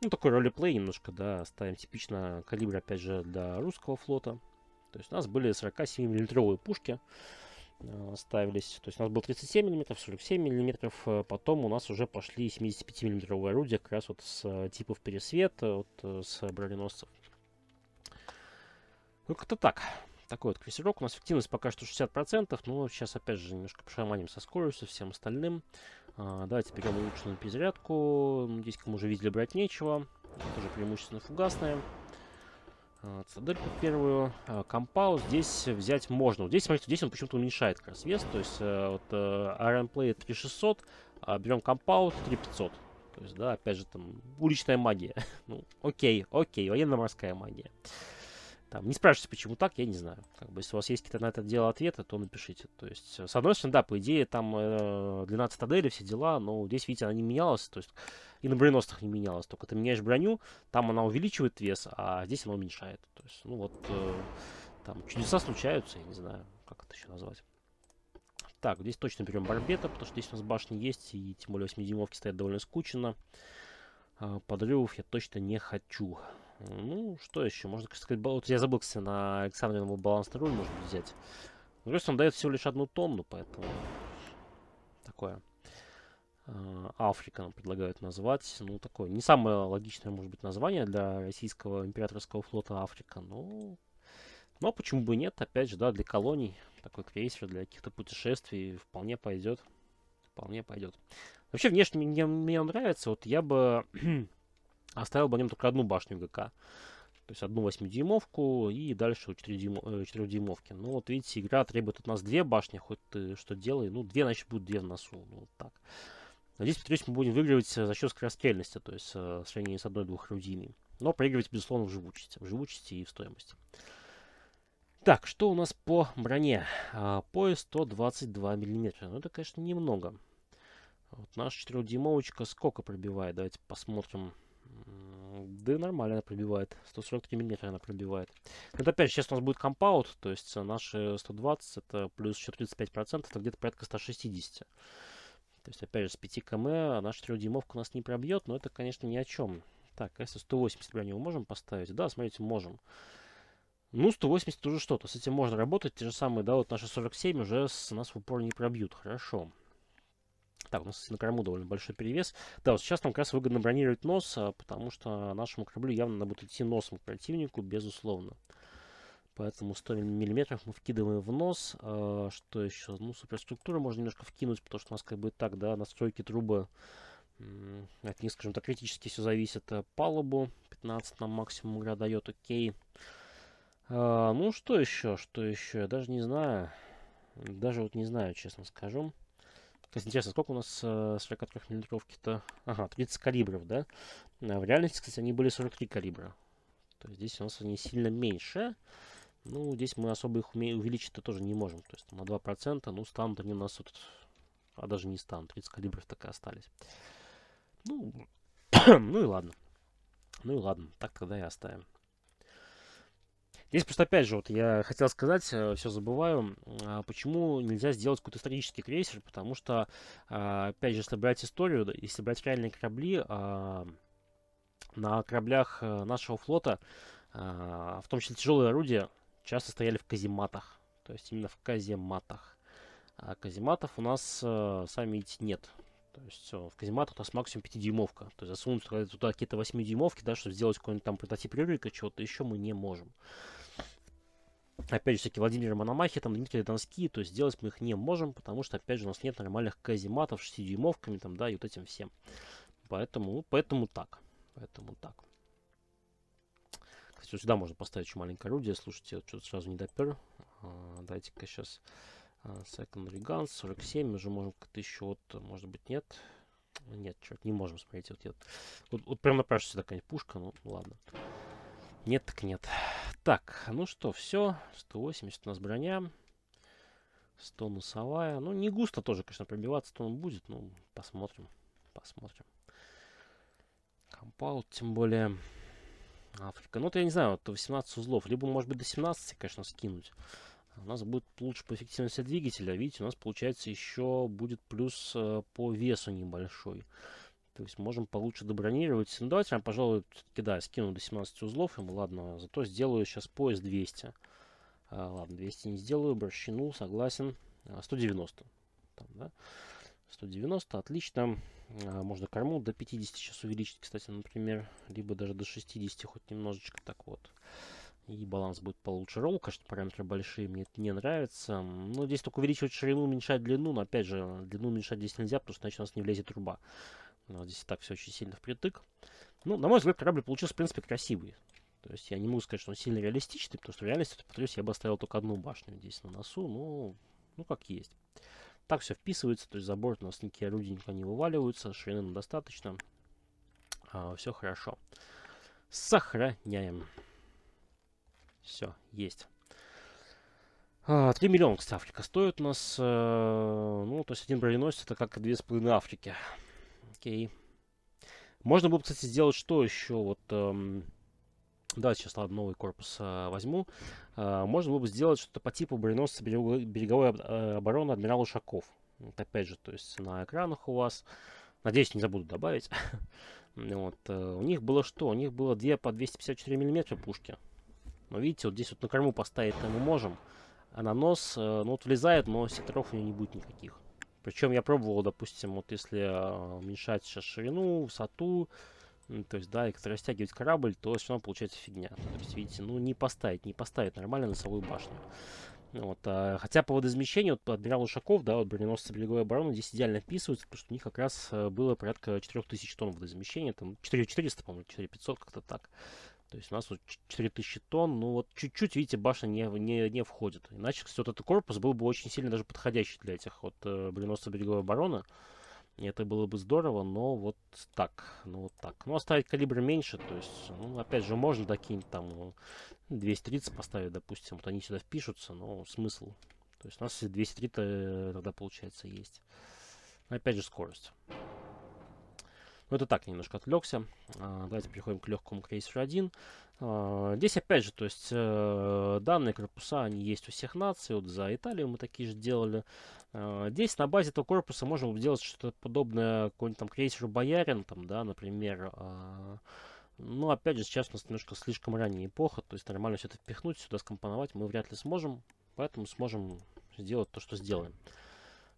Ну, такой ролеплей немножко, да, ставим типично калибр, опять же, для русского флота. То есть у нас были 47-миллилитровые пушки э, ставились. То есть у нас был 37 мм, 47 мм, потом у нас уже пошли 75 миллиметровые орудия, как раз вот с э, типов пересвет, э, вот с броненосцев. Ну, как-то так. Такой вот крейсерок. У нас эффективность пока что 60%, но сейчас опять же немножко пошаманим со скоростью, всем остальным. А, давайте берем улучшенную перезарядку. Здесь, кому уже видели, брать нечего. Тоже преимущественно фугасная. Э, Цедырку первую, э, компау здесь взять можно. Вот здесь, смотрите, здесь он почему-то уменьшает как раз вес. То есть э, вот Iron Play 3600, а берем компау 3500. То есть, да, опять же, там, уличная магия. ну, окей, окей, военно-морская магия. Там, не спрашивайте, почему так, я не знаю. Как бы, если у вас есть какие-то на это дело ответы, то напишите. То есть, с одной стороны, да, по идее, там э, длина цитадели, все дела, но здесь, видите, она не менялась. То есть, и на броненосцах не менялось. Только ты меняешь броню, там она увеличивает вес, а здесь она уменьшает. То есть, ну вот, э, там чудеса случаются, я не знаю, как это еще назвать. Так, здесь точно берем барбета, потому что здесь у нас башни есть, и тем более 8-дюймовки стоят довольно скучно. Э, подрывов я точно не хочу. Ну, что еще? Можно, сказать, вот я забыл, кстати, на Александрову балансный руль можно взять. То есть он дает всего лишь одну тонну, поэтому такое. А, Африка нам предлагают назвать. Ну, такое не самое логичное, может быть, название для российского императорского флота Африка, но... Но почему бы и нет, опять же, да, для колоний такой крейсер, для каких-то путешествий вполне пойдет. Вполне пойдет. Вообще, внешне мне, мне он нравится. Вот я бы оставил бы на нем только одну башню ГК. То есть одну 8-дюймовку и дальше 4-дюймовки. Э, ну вот видите, игра требует от нас две башни, хоть ты что делай. Ну, две, значит, будут две в носу. Ну, вот так. Но здесь, повторюсь, мы будем выигрывать э, за счет скорострельности, то есть э, в сравнении с одной-двух орудийной. Но проигрывать, безусловно, в живучести. В живучести и в стоимости. Так, что у нас по броне? А, пояс 122 мм. Ну, это, конечно, немного. Вот наша 4-дюймовочка сколько пробивает? Давайте посмотрим. Да нормально она пробивает. 143 мм она пробивает. Это опять сейчас у нас будет компаут, то есть э, наши 120 это плюс еще 35%, это где-то порядка 160. То есть, опять же, с 5 км наша 3-дюймовка нас не пробьет, но это, конечно, ни о чем. Так, если 180 прям его можем поставить? Да, смотрите, можем. Ну, 180 уже что-то. С этим можно работать. Те же самые, да, вот наши 47 уже с нас в упор не пробьют. Хорошо. Так, у нас на корму довольно большой перевес. Да, вот сейчас нам как раз выгодно бронировать нос, а, потому что нашему кораблю явно надо будет идти носом к противнику, безусловно. Поэтому 100 мм мы вкидываем в нос. А, что еще? Ну, суперструктуру можно немножко вкинуть, потому что у нас как бы так, да, настройки трубы. От них, скажем так, критически все зависит. А, палубу 15 нам максимум игра дает, окей. А, ну, что еще? Что еще? Я даже не знаю. Даже вот не знаю, честно скажу. интересно, сколько у нас э, а, 43 миллилитровки-то? Ага, 30 калибров, да? А в реальности, кстати, они были 43 калибра. То есть здесь у нас они сильно меньше. Ну, здесь мы особо их увеличить-то тоже не можем. То есть на 2%, ну, станут они у нас тут... А даже не станут, 30 калибров так и остались. Ну, ну и ладно. Ну и ладно, так тогда и оставим. Здесь просто опять же, вот я хотел сказать, э, все забываю, а, почему нельзя сделать какой-то исторический крейсер, потому что, а, опять же, если брать историю, если брать реальные корабли, а, на кораблях э, нашего флота, в том числе тяжелые орудия, часто стояли в казематах. То есть именно в казематах. А казематов у нас э, сами видите нет. То есть э, в казематах у нас максимум 5-дюймовка. То есть засунуть туда, туда какие-то 8-дюймовки, да, чтобы сделать какой-нибудь там прототип рюрика, чего-то еще мы не можем. Опять же, всякие Владимир Мономахи, там, Дмитрий Донские, то есть сделать мы их не можем, потому что, опять же, у нас нет нормальных казематов с 6-дюймовками, там, да, и вот этим всем. Поэтому, поэтому так. Поэтому так. Все, сюда можно поставить еще маленькое орудие. Слушайте, вот что-то сразу не допер. А, Дайте-ка сейчас а, secondary guns, 47. Уже можем как-то еще вот, может быть, нет. Нет, черт, не можем, смотрите. Вот, я, вот, вот прям напрашивается такая пушка, ну, ну ладно. Нет, так нет. Так, ну что, все. 180 у нас броня. 100 носовая. Ну, не густо тоже, конечно, пробиваться-то он будет. Ну, посмотрим. Посмотрим. Компаут, тем более... Африка. Ну, это я не знаю, это 18 узлов. Либо, может быть, до 17, конечно, скинуть. А у нас будет лучше по эффективности двигателя. Видите, у нас, получается, еще будет плюс э, по весу небольшой. То есть можем получше добронировать. Ну, давайте я, пожалуй, все-таки, да, скину до 17 узлов ему. Ладно, зато сделаю сейчас поезд 200. А, ладно, 200 не сделаю. Борщину, согласен. 190. А, там, да? 190, отлично. А, можно корму до 50 сейчас увеличить, кстати, например. Либо даже до 60 хоть немножечко так вот. И баланс будет получше. Ролл, конечно, параметры большие, мне это не нравится. Но здесь только увеличивать ширину, уменьшать длину. Но опять же, длину уменьшать здесь нельзя, потому что иначе у нас не влезет труба. Но ну, здесь и так все очень сильно впритык. Ну, на мой взгляд, корабль получился, в принципе, красивый. То есть я не могу сказать, что он сильно реалистичный, потому что в реальности, повторюсь, я бы оставил только одну башню здесь на носу. Ну, ну как есть. Так все вписывается, то есть за борт у нас никакие орудия никуда не вываливаются, ширины нам достаточно. А, все хорошо. Сохраняем. Все, есть. 3 а, миллиона, кстати, Африка стоит у нас. Э, ну, то есть один броненосец это как 2,5 Африки. Окей. Можно было, кстати, сделать что еще? Вот эм, Давайте сейчас, ладно, новый корпус а, возьму. А, можно было бы сделать что-то по типу броненосца береговой, э, обороны адмирал Ушаков. Вот опять же, то есть на экранах у вас. Надеюсь, не забуду добавить. вот. А, у них было что? У них было две по 254 мм пушки. Но ну, видите, вот здесь вот на корму поставить мы можем. А на нос, э, ну вот влезает, но секторов у нее не будет никаких. Причем я пробовал, допустим, вот если а, уменьшать сейчас ширину, высоту, то есть, да, и если растягивать корабль, то все равно получается фигня. То есть, видите, ну не поставить, не поставить нормально носовую башню. Ну вот, а, хотя по водоизмещению, вот, адмирал Ушаков, да, вот броненосцы береговой обороны здесь идеально вписываются, потому что у них как раз э, было порядка 4000 тонн водоизмещения, там 4400, по-моему, 4500, как-то так. То есть у нас вот 4000 тонн, ну вот чуть-чуть, видите, башня не, не, не входит. Иначе, кстати, вот этот корпус был бы очень сильно даже подходящий для этих вот э, броненосцев береговой обороны. И Это было бы здорово, но вот так. Ну, вот так. Ну, оставить калибр меньше, то есть, ну, опять же, можно таким там 230 ну, поставить, допустим. Вот они сюда впишутся, но смысл. То есть у нас 203 -то э, тогда, получается, есть. Но Опять же, скорость. Но ну, это так, немножко отвлекся. А, давайте переходим к легкому крейсеру 1. А, здесь опять же, то есть э, данные корпуса, они есть у всех наций. Вот за Италию мы такие же делали. А, здесь на базе этого корпуса можно было сделать что-то подобное какой-нибудь там крейсеру Боярин, там, да, например. Но опять же, сейчас у нас немножко слишком ранняя эпоха, то есть нормально все это впихнуть, сюда скомпоновать мы вряд ли сможем. Поэтому сможем сделать то, что сделаем.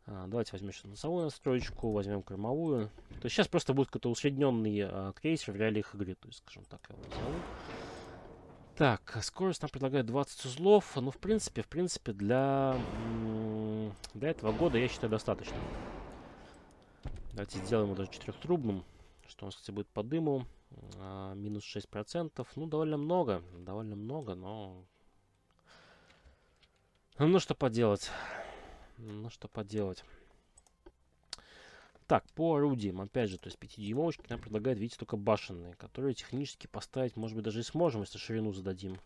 А, давайте возьмем сейчас носовую настройку, возьмем кормовую. То есть сейчас просто будет какой-то усредненный э, а, крейсер в реалиях игры, то есть, скажем так, я его назову. Так, скорость нам предлагает 20 узлов. Ну, в принципе, в принципе, для, для этого года, я считаю, достаточно. Давайте сделаем его даже четырехтрубным, что у нас, кстати, будет по дыму. А, минус 6%. Ну, довольно много, довольно много, но... Ну, что поделать. Ну, что поделать. Так, по орудиям, опять же, то есть 5-дюймовочки нам предлагают, видите, только башенные, которые технически поставить, может быть, даже и сможем, если ширину зададим.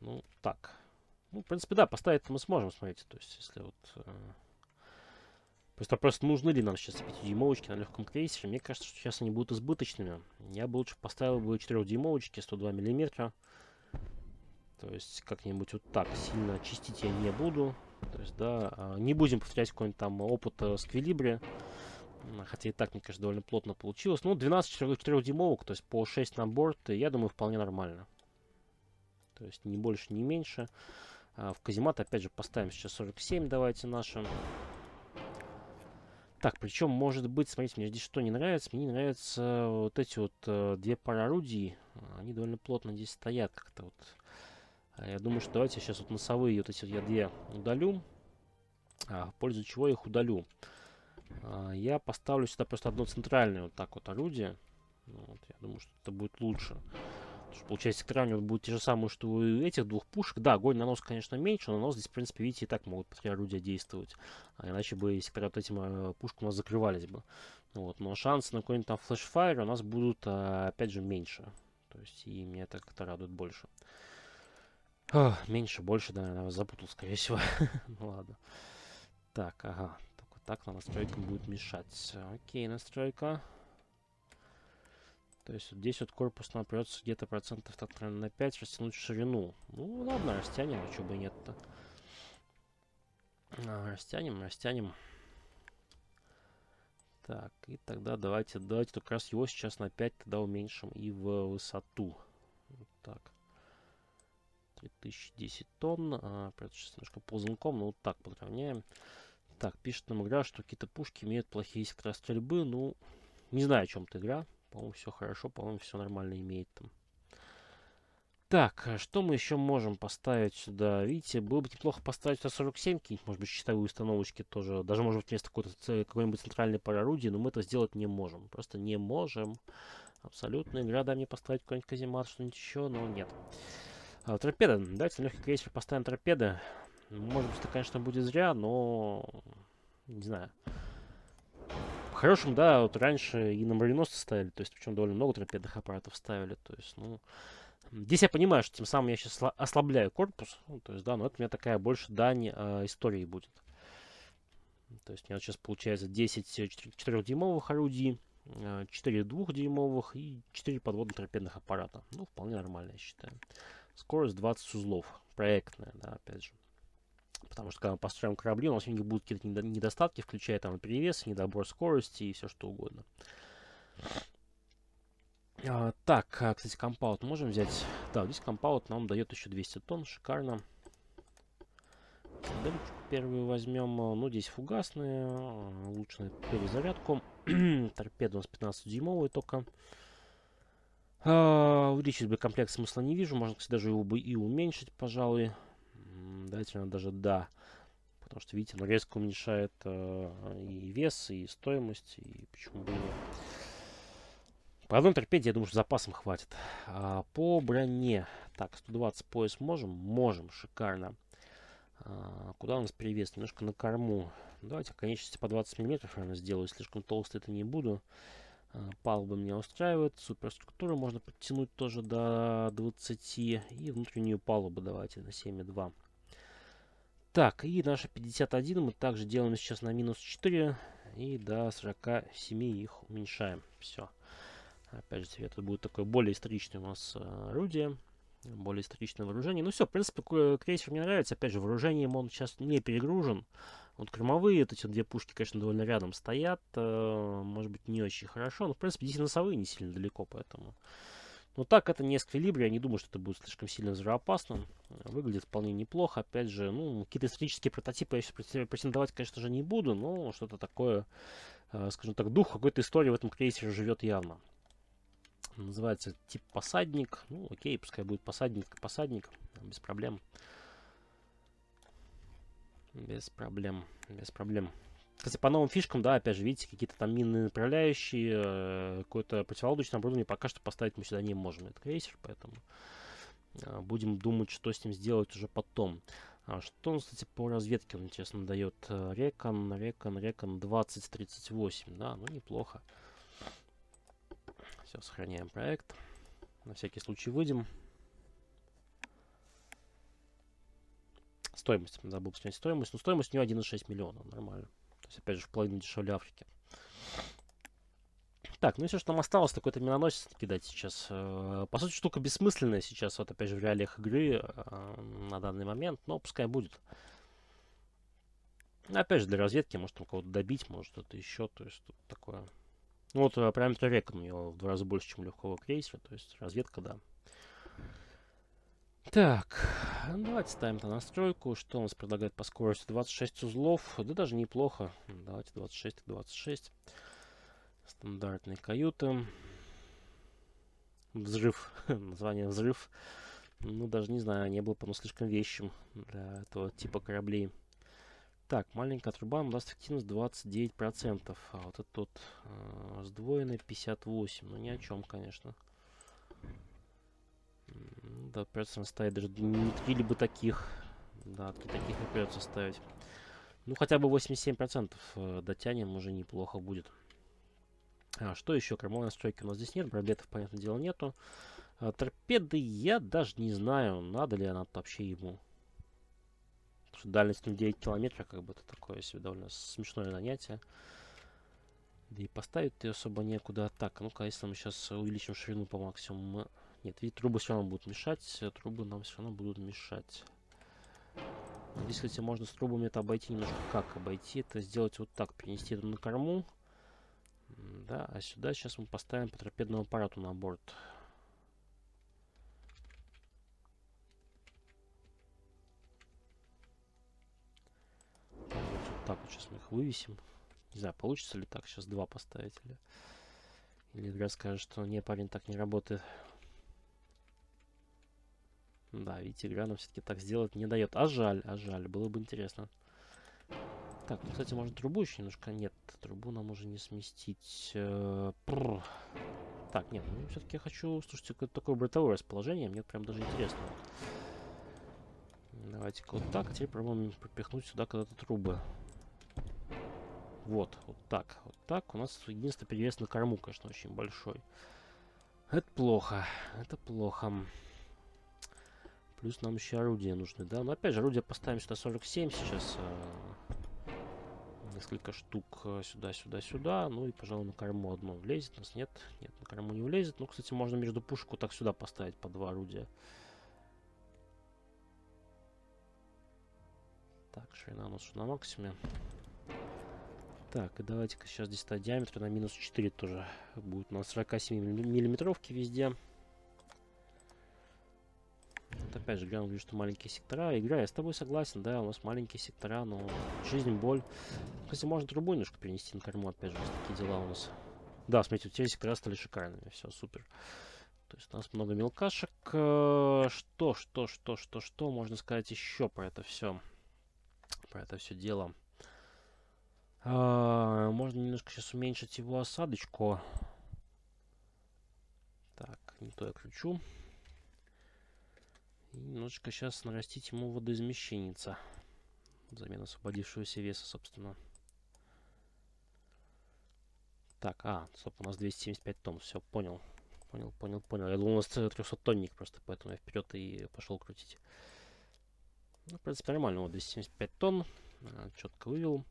Ну, так. Ну, в принципе, да, поставить мы сможем, смотрите, то есть, если вот... Э, просто просто нужны ли нам сейчас 5-дюймовочки на легком крейсере? Мне кажется, что сейчас они будут избыточными. Я бы лучше поставил бы 4-дюймовочки, 102 миллиметра. То есть, как-нибудь вот так сильно чистить я не буду. То есть, да, а, не будем повторять какой-нибудь там опыт э, с Квилибри. Хотя и так, мне кажется, довольно плотно получилось. Ну, 12 4-дюймовок, то есть по 6 на борт, я думаю, вполне нормально. То есть не больше, не меньше. А, в каземат, опять же, поставим сейчас 47, давайте нашим. Так, причем, может быть, смотрите, мне здесь что не нравится? Мне не нравятся вот эти вот э, две пары орудий. Они довольно плотно здесь стоят как-то вот. А, я думаю, что давайте сейчас вот носовые вот эти я две удалю. А, в пользу чего я их удалю. А, я поставлю сюда просто одно центральное вот так вот орудие. Ну вот, я думаю, что это будет лучше. Потому что, получается, экранивать будет те же самые, что у этих двух пушек. Да, огонь на нос, конечно, меньше, но на нос здесь, в принципе, видите, и так могут по три орудия действовать. А иначе бы сектора вот этим э, а, пушкам у нас закрывались бы. Ну вот, но шансы на какой-нибудь там флешфайр у нас будут, э, опять же, меньше. То есть, и меня это как-то радует больше. О, меньше, больше, да, наверное, запутал, скорее всего. ну ладно. Так, ага. Только так нам настройкам будет мешать. Окей, настройка. То есть вот здесь вот корпус нам придется где-то процентов так, наверное, на 5 растянуть ширину. Ну ладно, растянем, а чего бы нет-то. А, растянем, растянем. Так, и тогда давайте, давайте как раз его сейчас на 5 тогда уменьшим и в высоту. Вот так. 3010 тонн. А, сейчас немножко ползунком, но вот так подровняем. Так, пишет нам игра, что какие-то пушки имеют плохие искра стрельбы. Ну, не знаю, о чем-то игра. По-моему, все хорошо, по-моему, все нормально имеет там. Так, а что мы еще можем поставить сюда? Видите, было бы неплохо поставить сюда 47 какие может быть, щитовые установочки тоже. Даже, может быть, вместо какой-нибудь центральной пары но мы это сделать не можем. Просто не можем. Абсолютно. Игра, дай мне поставить какой-нибудь каземат, что-нибудь еще, но Нет. А, торпеда. Давайте легкий крейсер поставим торпеды. Может быть, это, конечно, будет зря, но... Не знаю. По-хорошему, да, вот раньше и на мариносцы ставили, то есть, причем довольно много торпедных аппаратов ставили, то есть, ну... Здесь я понимаю, что тем самым я сейчас ослабляю корпус, ну, то есть, да, но это у меня такая больше дань э, истории будет. То есть, у меня сейчас получается 10 4-дюймовых э, орудий, 4 э, двухдюймовых и 4 подводно-торпедных аппарата. Ну, вполне нормально, я считаю скорость 20 узлов, проектная, да, опять же. Потому что когда мы построим корабли, у нас у них будут какие-то недостатки, включая там перевес, недобор скорости и все что угодно. А, так, а, кстати, компаут можем взять. Да, здесь компаут нам дает еще 200 тонн, шикарно. Демочку первую возьмем. А, ну, здесь фугасные, а, лучше перезарядку. Торпеда у нас 15-дюймовая только. А, увеличить бы комплект смысла не вижу. Можно, кстати, даже его бы и уменьшить, пожалуй. Давайте, наверное, даже да. Потому что, видите, оно резко уменьшает э, и вес, и стоимость, и почему бы нет. По одной торпеде, я думаю, что запасом хватит. А, по броне. Так, 120 пояс можем? Можем, шикарно. А, куда у нас перевес? Немножко на корму. Давайте конечности по 20 мм, наверное, сделаю. Слишком толсто это не буду. Э, палубы меня устраивают. Суперструктуру можно подтянуть тоже до 20. И внутреннюю палубу давайте на 7,2. Так, и наша 51 мы также делаем сейчас на минус 4. И до 47 их уменьшаем. Все. Опять же, это будет такое более историчное у нас э, орудие. Более историчное вооружение. Ну все, в принципе, э, крейсер мне нравится. Опять же, вооружением он сейчас не перегружен. Вот кормовые, вот эти две пушки, конечно, довольно рядом стоят. Э, может быть, не очень хорошо. Но, в принципе, здесь носовые не сильно далеко, поэтому... Но так это не эсквилибрия, я не думаю, что это будет слишком сильно взрывоопасно. Выглядит вполне неплохо. Опять же, ну, какие-то исторические прототипы я сейчас претендовать, конечно же, не буду, но что-то такое, э, скажем так, дух какой-то истории в этом крейсере живет явно. Называется тип посадник. Ну, окей, пускай будет посадник, посадник, без проблем. Без проблем, без проблем. Кстати, по новым фишкам, да, опять же, видите, какие-то там минные направляющие, э, какое-то противолодочное оборудование пока что поставить мы сюда не можем. Это крейсер, поэтому э, будем думать, что с ним сделать уже потом. А что он, кстати, по разведке, он, честно, дает? Э, Рекон, Рекон, Рекон 2038, да, ну неплохо. Все, сохраняем проект. На всякий случай выйдем. Стоимость, забыл посмотреть стоимость. Ну, стоимость у него 1,6 миллиона, нормально. То есть, опять же, в половину дешевле Африки. Так, ну и все, что нам осталось, такой-то миноносец кидать сейчас. Э, по сути, штука бессмысленная сейчас, вот опять же, в реалиях игры э, на данный момент, но пускай будет. Ну, опять же, для разведки, может там кого-то добить, может что-то еще, то есть тут такое. Ну вот прям э, река у него в два раза больше, чем легкого крейсера, то есть разведка, да. Так, давайте ставим то настройку. Что у нас предлагает по скорости? 26 узлов. Да даже неплохо. Давайте 26 26. Стандартные каюты. Взрыв. Название взрыв. Ну, даже не знаю, не было, по-моему, ну, слишком вещим для этого типа кораблей. Так, маленькая труба, у нас эффективность 29%. А вот этот тот э, сдвоенный 58%. Ну, ни о чем, конечно. Да, придется ставить даже не три либо таких. Да, таких и придется ставить. Ну, хотя бы 87% э, дотянем, уже неплохо будет. А, что еще? Кормовой настройки у нас здесь нет, браблетов, понятное дело, нету. А, торпеды я даже не знаю, надо ли она вообще ему. что дальность 9 километров, как бы это такое себе довольно смешное занятие. Да и поставить ты особо некуда. Так, а ну-ка, если мы сейчас увеличим ширину по максимуму, нет, ведь трубы все равно будут мешать. Э, трубы нам все равно будут мешать. Здесь, кстати, можно с трубами это обойти немножко. Как обойти? Это сделать вот так. Перенести это на корму. Да, а сюда сейчас мы поставим по торпедному аппарату на борт. Вот так вот сейчас мы их вывесим. Не знаю, получится ли так сейчас два поставить или... Или игра скажет, что не, парень, так не работает. Да, видите, игра нам все-таки так сделать не дает. А жаль, а жаль, было бы интересно. Так, ну, кстати, может трубу еще немножко? Нет, трубу нам уже не сместить. Э, прррр. Так, нет, ну, все-таки я хочу... Слушайте, какое-то такое бортовое расположение, мне прям даже интересно. Давайте-ка вот так, а теперь попробуем пропихнуть сюда когда-то трубы. Вот, вот так, вот так. У нас единственный перевес на корму, конечно, очень большой. Это плохо, это плохо. Плюс нам еще орудия нужны, да? Но ну, опять же, орудия поставим сюда 47 сейчас. Э, несколько штук э, сюда, сюда, сюда. Ну и, пожалуй, на корму одно влезет. У нас нет, нет, на корму не влезет. Ну, кстати, можно между пушку так сюда поставить по два орудия. Так, ширина у нас на максимуме. Так, и давайте-ка сейчас здесь ставить диаметр на минус 4 тоже. Будет у нас 47 миллиметровки везде. Вот опять же глянули, что маленькие сектора. Игра, я с тобой согласен, да, у нас маленькие сектора, но жизнь, боль. Кстати, можно трубу немножко перенести на корму, опять же, такие дела у нас. Да, смотрите, вот те сектора стали шикарными, все, супер. То есть у нас много мелкашек. Что, что, что, что, что можно сказать еще про это все? Про это все дело. можно немножко сейчас уменьшить его осадочку. Так, не то я кручу. И немножечко сейчас нарастить ему водоизмещенница. Взамен освободившегося веса, собственно. Так, а, стоп, у нас 275 тонн, все, понял. Понял, понял, понял. Я думал, у нас 300-тонник просто, поэтому я вперед и пошел крутить. Ну, в принципе, нормально, вот 275 тонн, э, четко вывел.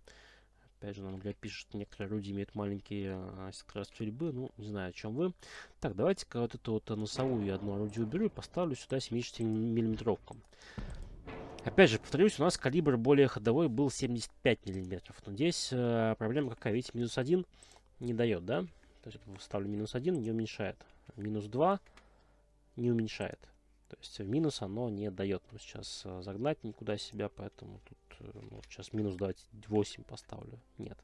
Опять же, нам Гля пишет, некоторые люди имеют маленькие а, стрельбы. Ну, не знаю, о чем вы. Так, давайте-ка вот эту вот носовую я одно орудие уберу и поставлю сюда 70 миллиметровку. Опять же, повторюсь, у нас калибр более ходовой был 75 миллиметров. Но здесь э, проблема какая? Видите, минус 1 не дает, да? То есть ставлю минус 1, не уменьшает. Минус 2 не уменьшает. То есть в э, минус оно не дает нам сейчас э, загнать никуда себя, поэтому тут э, ну, сейчас минус давайте 8 поставлю. Нет.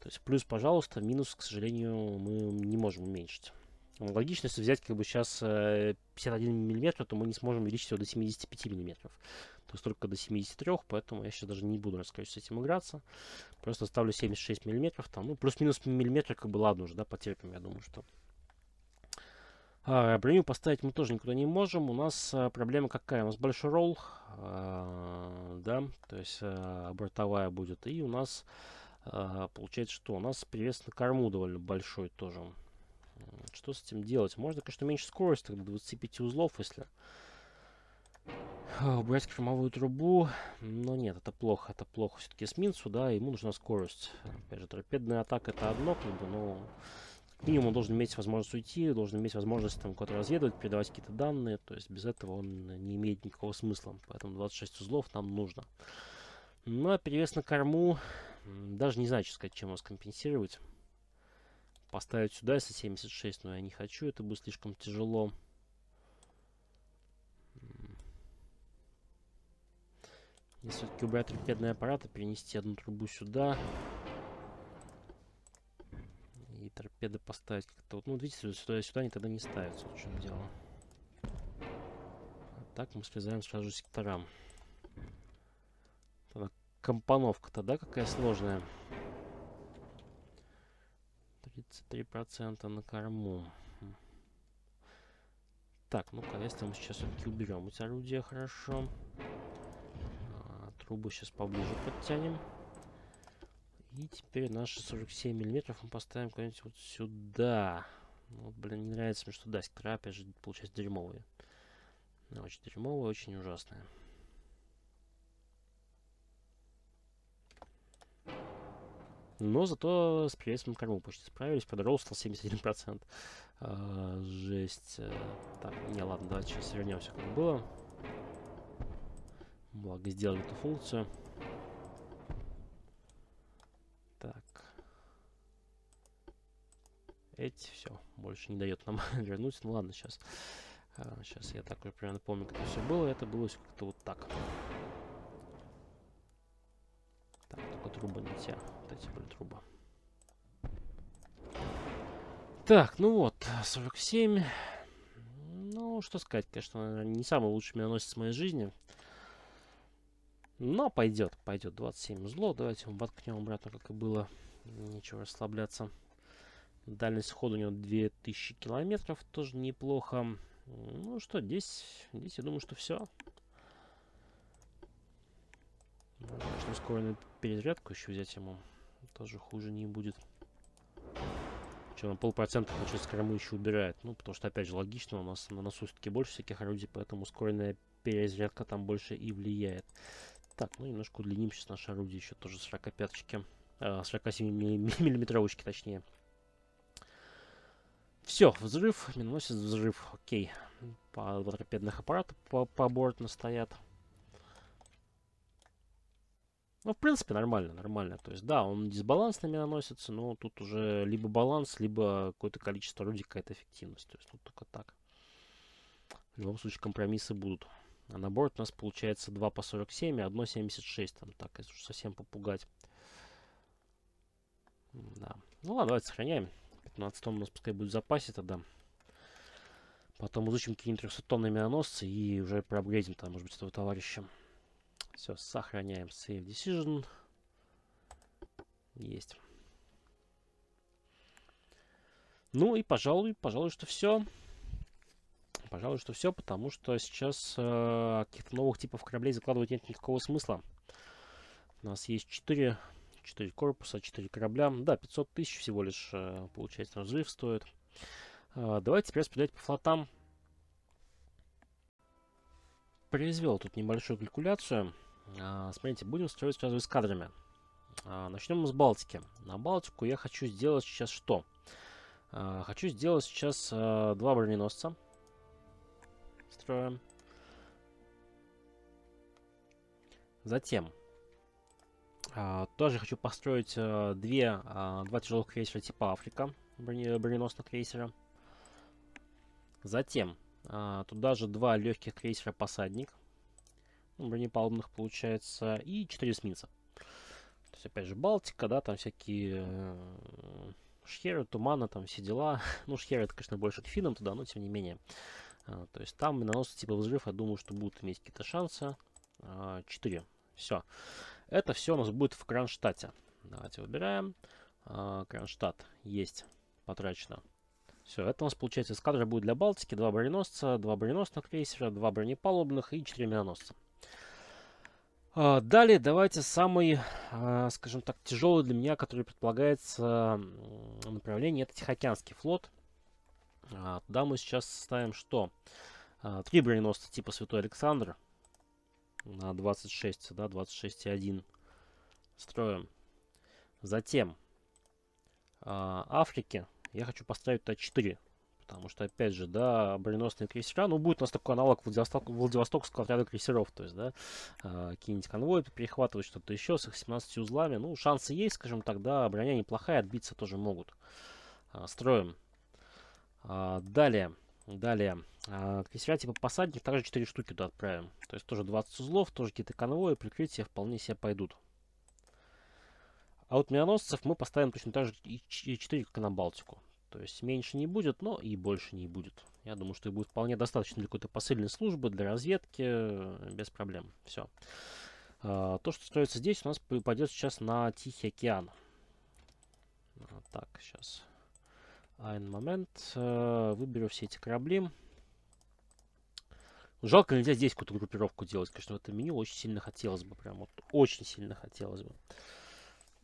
То есть плюс, пожалуйста, минус, к сожалению, мы не можем уменьшить. Логично если взять как бы сейчас 51 мм, то мы не сможем увеличить его до 75 мм. То есть только до 73, поэтому я сейчас даже не буду, рассказать, с этим играться. Просто ставлю 76 мм, там, ну, плюс-минус миллиметр, как бы, ладно уже, да, потерпим, я думаю, что а, броню поставить мы тоже никуда не можем. У нас а, проблема какая? У нас большой ролл, а, да, то есть а, бортовая будет. И у нас получается, что у нас перевес корму довольно большой тоже. Что с этим делать? Можно, конечно, меньше скорость, тогда 25 узлов, если убрать кормовую трубу. Но нет, это плохо, это плохо. Все-таки эсминцу, да, ему нужна скорость. Опять же, торпедная атака это одно, как бы, но минимум он должен иметь возможность уйти, должен иметь возможность там куда-то разведывать, передавать какие-то данные, то есть без этого он не имеет никакого смысла, поэтому 26 узлов нам нужно. Ну а перевес на корму, даже не знаю, что сказать, чем его скомпенсировать. Поставить сюда, если 76, но я не хочу, это будет слишком тяжело. Если все-таки убрать аппарат и перенести одну трубу сюда, торпеды поставить как-то. Вот, ну, видите, сюда, сюда, они тогда не ставятся, вот в чем дело. А так мы срезаем сразу секторам. Тогда компоновка-то, да, какая сложная. 33% на корму. Так, ну конечно, мы сейчас все-таки уберем из орудия, хорошо. А, трубы сейчас поближе подтянем. И теперь наши 47 миллиметров мы поставим куда-нибудь вот сюда. Ну, блин, не нравится мне, что да, сестра опять же получается дерьмовая. Она очень дерьмовая, очень ужасные. Но зато с приветствием корму почти справились. Подрол стал 71%. А, жесть. Э, так, не, ладно, давайте сейчас вернемся, как было. Благо, сделали эту функцию. Эть, все, больше не дает нам вернуть. Ну ладно, сейчас. Сейчас а, я так примерно помню, как это все было. Это было как-то вот так. Так, только трубы не те. Вот эти были трубы. Так, ну вот, 47. Ну, что сказать, конечно, не самый лучший миноносец в моей жизни. Но пойдет, пойдет. 27 зло. Давайте воткнем обратно, как и было. Нечего расслабляться. Дальность хода у него 2000 километров, тоже неплохо. Ну что, здесь, здесь я думаю, что все. Можно ускоренную перезарядку еще взять ему. Тоже хуже не будет. Че, на полпроцента, получается, корму еще убирает. Ну, потому что, опять же, логично, у нас на носу все-таки больше всяких орудий, поэтому ускоренная перезарядка там больше и влияет. Так, ну, немножко удлиним сейчас наши орудия, еще тоже 45-очки. 47 а, миллиметровочки, точнее. Все, взрыв, миноносец взрыв, окей. По торпедных аппаратов по, по борту стоят. Ну, в принципе, нормально, нормально. То есть, да, он дисбалансными наносится, но тут уже либо баланс, либо какое-то количество орудий, какая-то эффективность. То есть, тут только так. В любом случае, компромиссы будут. А на борт у нас получается 2 по 47 и 1 76. Там так, если уж совсем попугать. Да. Ну ладно, давайте сохраняем. 15 у нас пускай будет в запасе тогда. Потом изучим какие-нибудь 300-тонные миноносцы и уже проапгрейдим там, может быть, этого товарища. Все, сохраняем Save Decision. Есть. Ну и, пожалуй, пожалуй, что все. Пожалуй, что все, потому что сейчас э, каких-то новых типов кораблей закладывать нет никакого смысла. У нас есть 4 4 корпуса, 4 корабля. Да, 500 тысяч всего лишь, э, получается, разрыв стоит. А, давайте теперь распределять по флотам. Произвел тут небольшую калькуляцию. А, смотрите, будем строить сразу эскадрами. А, начнем мы с Балтики. На Балтику я хочу сделать сейчас что? Хочу сделать сейчас э, два броненосца. Строим. Затем а, тоже хочу построить а, две, а, два тяжелых крейсера типа Африка, броненосных крейсера. Затем туда же два легких крейсера посадник, ну, бронепалубных получается, и четыре эсминца. То есть, опять же, Балтика, да, там всякие э, шхеры, тумана, там все дела. Ну, шхеры, это, конечно, больше к финам туда, но тем не менее. То есть там миноносы типа взрыв, я думаю, что будут иметь какие-то шансы. Четыре. Все. Это все у нас будет в Кронштадте. Давайте выбираем. А, Кронштадт есть, потрачено. Все, это у нас получается эскадра будет для Балтики. Два броненосца, два броненосных крейсера, два бронепалубных и четыре миноносца. А, далее давайте самый, а, скажем так, тяжелый для меня, который предполагается направление, это Тихоокеанский флот. Туда мы сейчас ставим что? Три броненосца типа Святой Александр, на 26, да, 26,1 строим. Затем а, Африке я хочу поставить туда 4. Потому что, опять же, да, броненосные крейсера, ну, будет у нас такой аналог Владивосток, Владивостокского отряда крейсеров, то есть, да, э, какие-нибудь перехватывать что-то еще с их 17 узлами, ну, шансы есть, скажем так, да, броня неплохая, отбиться тоже могут. Э, строим. Э, далее, Далее. Крейсера типа посадник также 4 штуки туда отправим. То есть тоже 20 узлов, тоже какие-то конвои, прикрытия вполне себе пойдут. А вот миноносцев мы поставим точно так же и 4, как и на Балтику. То есть меньше не будет, но и больше не будет. Я думаю, что их будет вполне достаточно для какой-то посыльной службы, для разведки, э, без проблем. Все. А, то, что строится здесь, у нас пойдет сейчас на Тихий океан. А, так, сейчас один момент. Э, выберу все эти корабли. Жалко, нельзя здесь какую-то группировку делать. Конечно, в этом меню очень сильно хотелось бы. Прям вот очень сильно хотелось бы.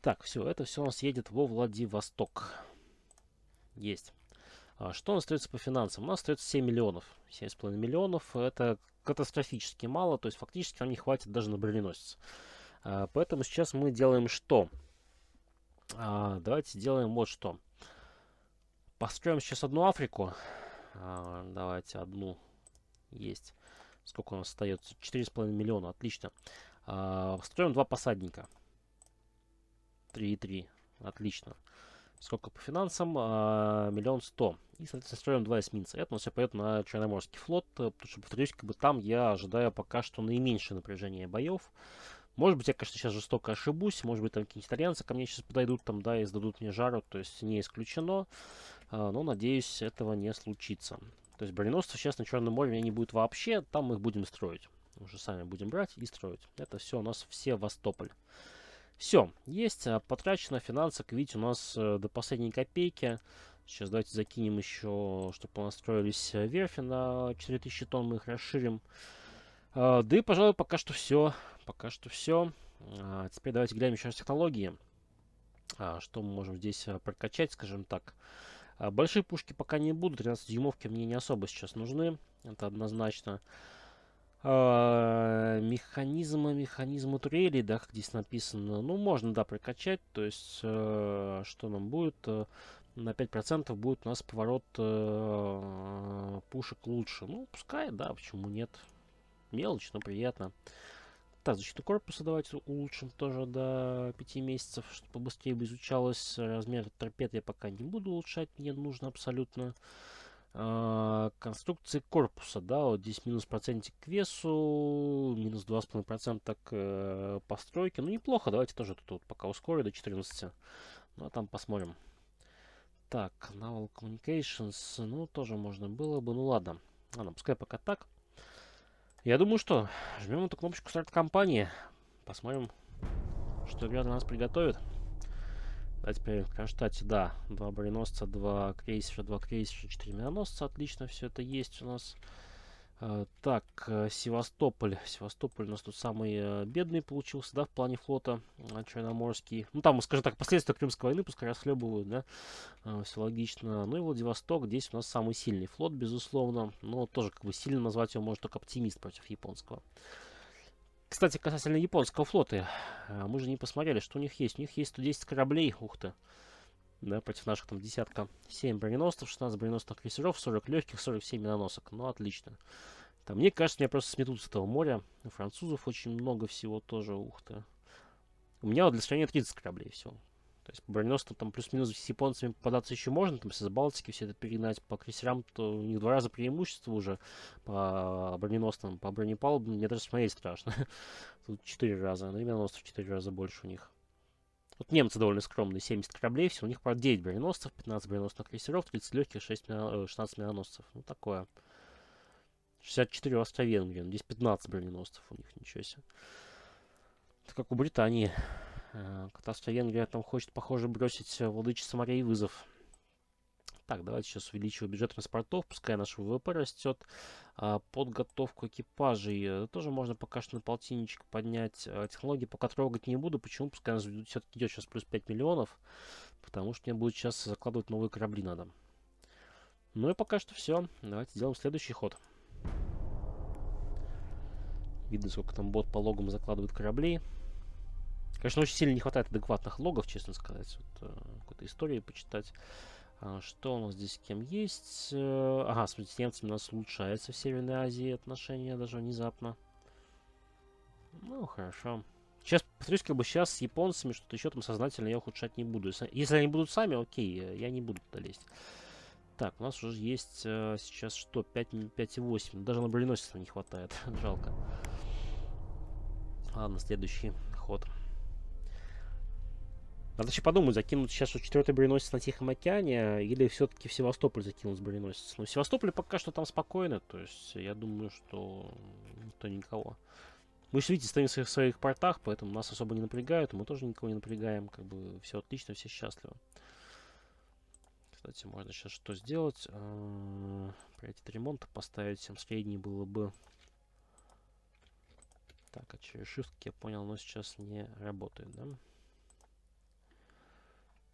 Так, все, это все у нас едет во Владивосток. Есть. А что у нас остается по финансам? У нас остается 7 миллионов. 7,5 миллионов. Это катастрофически мало. То есть, фактически нам не хватит даже на броненосец. А, поэтому сейчас мы делаем что? А, давайте делаем вот что. Построим сейчас одну Африку. А, давайте одну. Есть. Сколько у нас остается? 4,5 миллиона. Отлично. А, строим два посадника. 3,3. Отлично. Сколько по финансам? А, миллион сто. И, соответственно, строим два эсминца. Это у нас все пойдет на Черноморский флот. Э, потому что, повторюсь, как бы там я ожидаю пока что наименьшее напряжение боев. Может быть, я, конечно, сейчас жестоко ошибусь. Может быть, там какие-нибудь итальянцы ко мне сейчас подойдут там, да, и сдадут мне жару. То есть, не исключено. А, но, надеюсь, этого не случится. То есть броненосцев сейчас на Черном море меня не будет вообще, там мы их будем строить. Уже сами будем брать и строить. Это все у нас в Севастополь. Все, есть, а, потрачено финансок, видите, у нас э, до последней копейки. Сейчас давайте закинем еще, чтобы у нас строились э, верфи на 4000 тонн, мы их расширим. А, да и, пожалуй, пока что все. Пока что все. Теперь давайте глянем еще раз технологии. Что мы можем здесь э, прокачать, скажем Так. А большие пушки пока не будут, 13-дюймовки мне не особо сейчас нужны. Это однозначно. А, механизмы, механизмы турелей, да, как здесь написано. Ну, можно, да, прокачать. То есть, э, что нам будет? Э, на 5% будет у нас поворот э, пушек лучше. Ну, пускай, да, почему нет. Мелочь, но приятно. Приятно. Да, защиту корпуса давайте улучшим тоже до 5 месяцев, чтобы побыстрее бы изучалось. Размер торпед я пока не буду улучшать, мне нужно абсолютно. А, конструкции корпуса, да, вот здесь минус процентик к весу, минус 2,5% к э, постройке. Ну, неплохо, давайте тоже тут вот пока ускорю до 14. Ну, а там посмотрим. Так, Naval Communications, ну, тоже можно было бы, ну, ладно. Ладно, пускай пока так. Я думаю, что жмем эту кнопочку старт компании. Посмотрим, что игра для нас приготовят. А теперь в Кронштадте, да, два броненосца, два крейсера, два крейсера, четыре миноносца. Отлично, все это есть у нас. Э, так, э, Севастополь. Севастополь у нас тут самый э, бедный получился, да, в плане флота Черноморский. Ну, там, скажем так, последствия Крымской войны пускай расхлебывают, да, все логично. Ну и Владивосток, здесь у нас самый сильный флот, безусловно. Но тоже, как бы, сильно назвать его может только оптимист против японского. Кстати, касательно японского флота, мы же не посмотрели, что у них есть. У них есть 110 кораблей, ух ты да, против наших там десятка 7 броненосцев, 16 броненосных крейсеров, 40 легких, 47 миноносок. Ну, отлично. Там, мне кажется, меня просто сметут с этого моря. У французов очень много всего тоже, ух ты. У меня вот для сравнения 30 кораблей всего. То есть по там плюс-минус с японцами податься еще можно, там с Балтики все это перегнать. По крейсерам то у них два раза преимущество уже по броненосцам, по бронепалубам. Мне даже смотреть страшно. Тут четыре раза, на ну, миноносцев четыре раза больше у них. Вот немцы довольно скромные, 70 кораблей, все, у них, правда, 9 броненосцев, 15 броненосных крейсеров, 30 легких, 6 мина... 16 э, миноносцев. Ну, такое. 64 Австро-Венгрии, ну, здесь 15 броненосцев у них, ничего себе. Это как у Британии. Э, Австро-Венгрия там хочет, похоже, бросить э, владычица морей вызов. Так, давайте сейчас увеличиваем бюджет транспортов, пускай наш ВВП растет. А, подготовку экипажей э, тоже можно пока что на полтинничек поднять. А, технологии пока трогать не буду. Почему? Пускай у нас все-таки идет сейчас плюс 5 миллионов, потому что мне будет сейчас закладывать новые корабли надо. Ну и пока что все. Давайте сделаем следующий ход. Видно, сколько там бот по логам закладывает корабли. Конечно, очень сильно не хватает адекватных логов, честно сказать. Вот, э, какой-то истории почитать. А, что у нас здесь кем есть? Э, ага, с немцами у нас улучшаются в Северной Азии отношения даже внезапно. Ну, хорошо. Сейчас, повторюсь, как бы сейчас с японцами что-то еще там сознательно я ухудшать не буду. Если, они будут сами, окей, э, я не буду туда лезть. Так, у нас уже есть э, сейчас что? 5,8. Даже на броненосец не хватает. Жалко. Ладно, следующий ход. Надо еще подумать, закинуть сейчас вот четвертый броненосец на Тихом океане или все-таки в Севастополь закинуть броненосец. Но ну, в Севастополе пока что там спокойно, то есть я думаю, что никто никого. Мы же, видите, стоим в своих, своих портах, поэтому нас особо не напрягают, мы тоже никого не напрягаем, как бы все отлично, все счастливы. Кстати, можно сейчас что сделать? А, про Приоритет ремонта поставить, всем средний было бы... Так, а через shift, я понял, но сейчас не работает, да?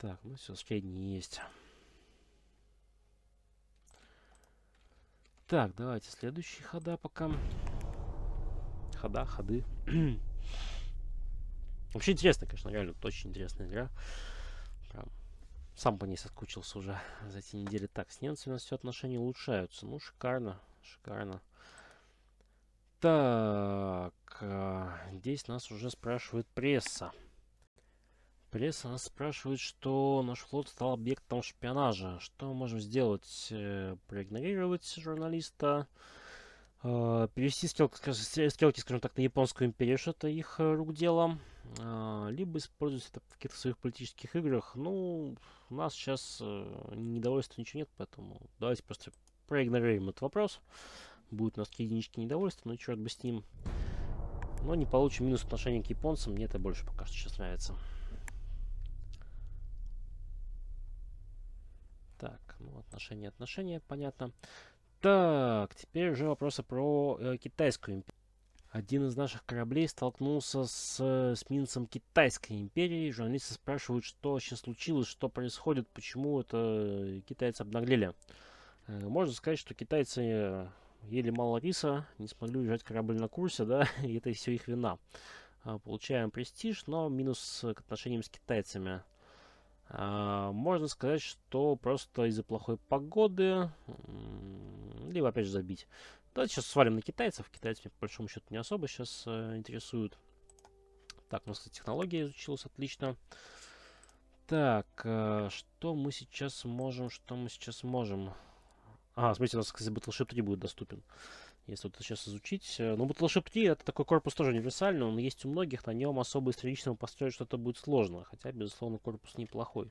Так, ну все, средний есть. Так, давайте следующие хода пока. Хода, ходы. Вообще интересно, конечно, реально очень интересная игра. Прям сам по ней соскучился уже за эти недели. Так, с немцами у нас все отношения улучшаются. Ну, шикарно, шикарно. Так, а, здесь нас уже спрашивает пресса. Пресса нас спрашивает, что наш флот стал объектом шпионажа. Что мы можем сделать? Э, проигнорировать журналиста? Э, Перевести стрелки, стрелки, скажем так, на японскую империю, что это их э, рук дело. Либо использовать это в каких-то своих политических играх. Ну, у нас сейчас недовольства ничего нет, поэтому давайте просто проигнорируем этот вопрос. Будут у нас какие единички недовольства, но ну, черт бы с ним. Но не получим минус отношение к японцам, мне это больше пока что сейчас нравится. Ну, отношения, отношения, понятно. Так, теперь уже вопросы про э, Китайскую империю. Один из наших кораблей столкнулся с э, эсминцем Китайской империи. Журналисты спрашивают, что сейчас случилось, что происходит, почему это э, китайцы обнаглели. Э, можно сказать, что китайцы ели мало риса, не смогли уезжать корабль на курсе, да, и это все их вина. Получаем престиж, но минус к отношениям с китайцами. А, можно сказать, что просто из-за плохой погоды, либо опять же забить. Давайте сейчас свалим на китайцев. Китайцы меня по большому счету не особо сейчас э, интересуют. Так, у нас технология изучилась отлично. Так, э, что мы сейчас можем, что мы сейчас можем? А, смотрите, у нас, кстати, Battleship 3 будет доступен. Если вот это сейчас изучить. Э, ну, вот лошадки, это такой корпус тоже универсальный, он есть у многих, на нем особо из приличного построить что-то будет сложно, хотя, безусловно, корпус неплохой.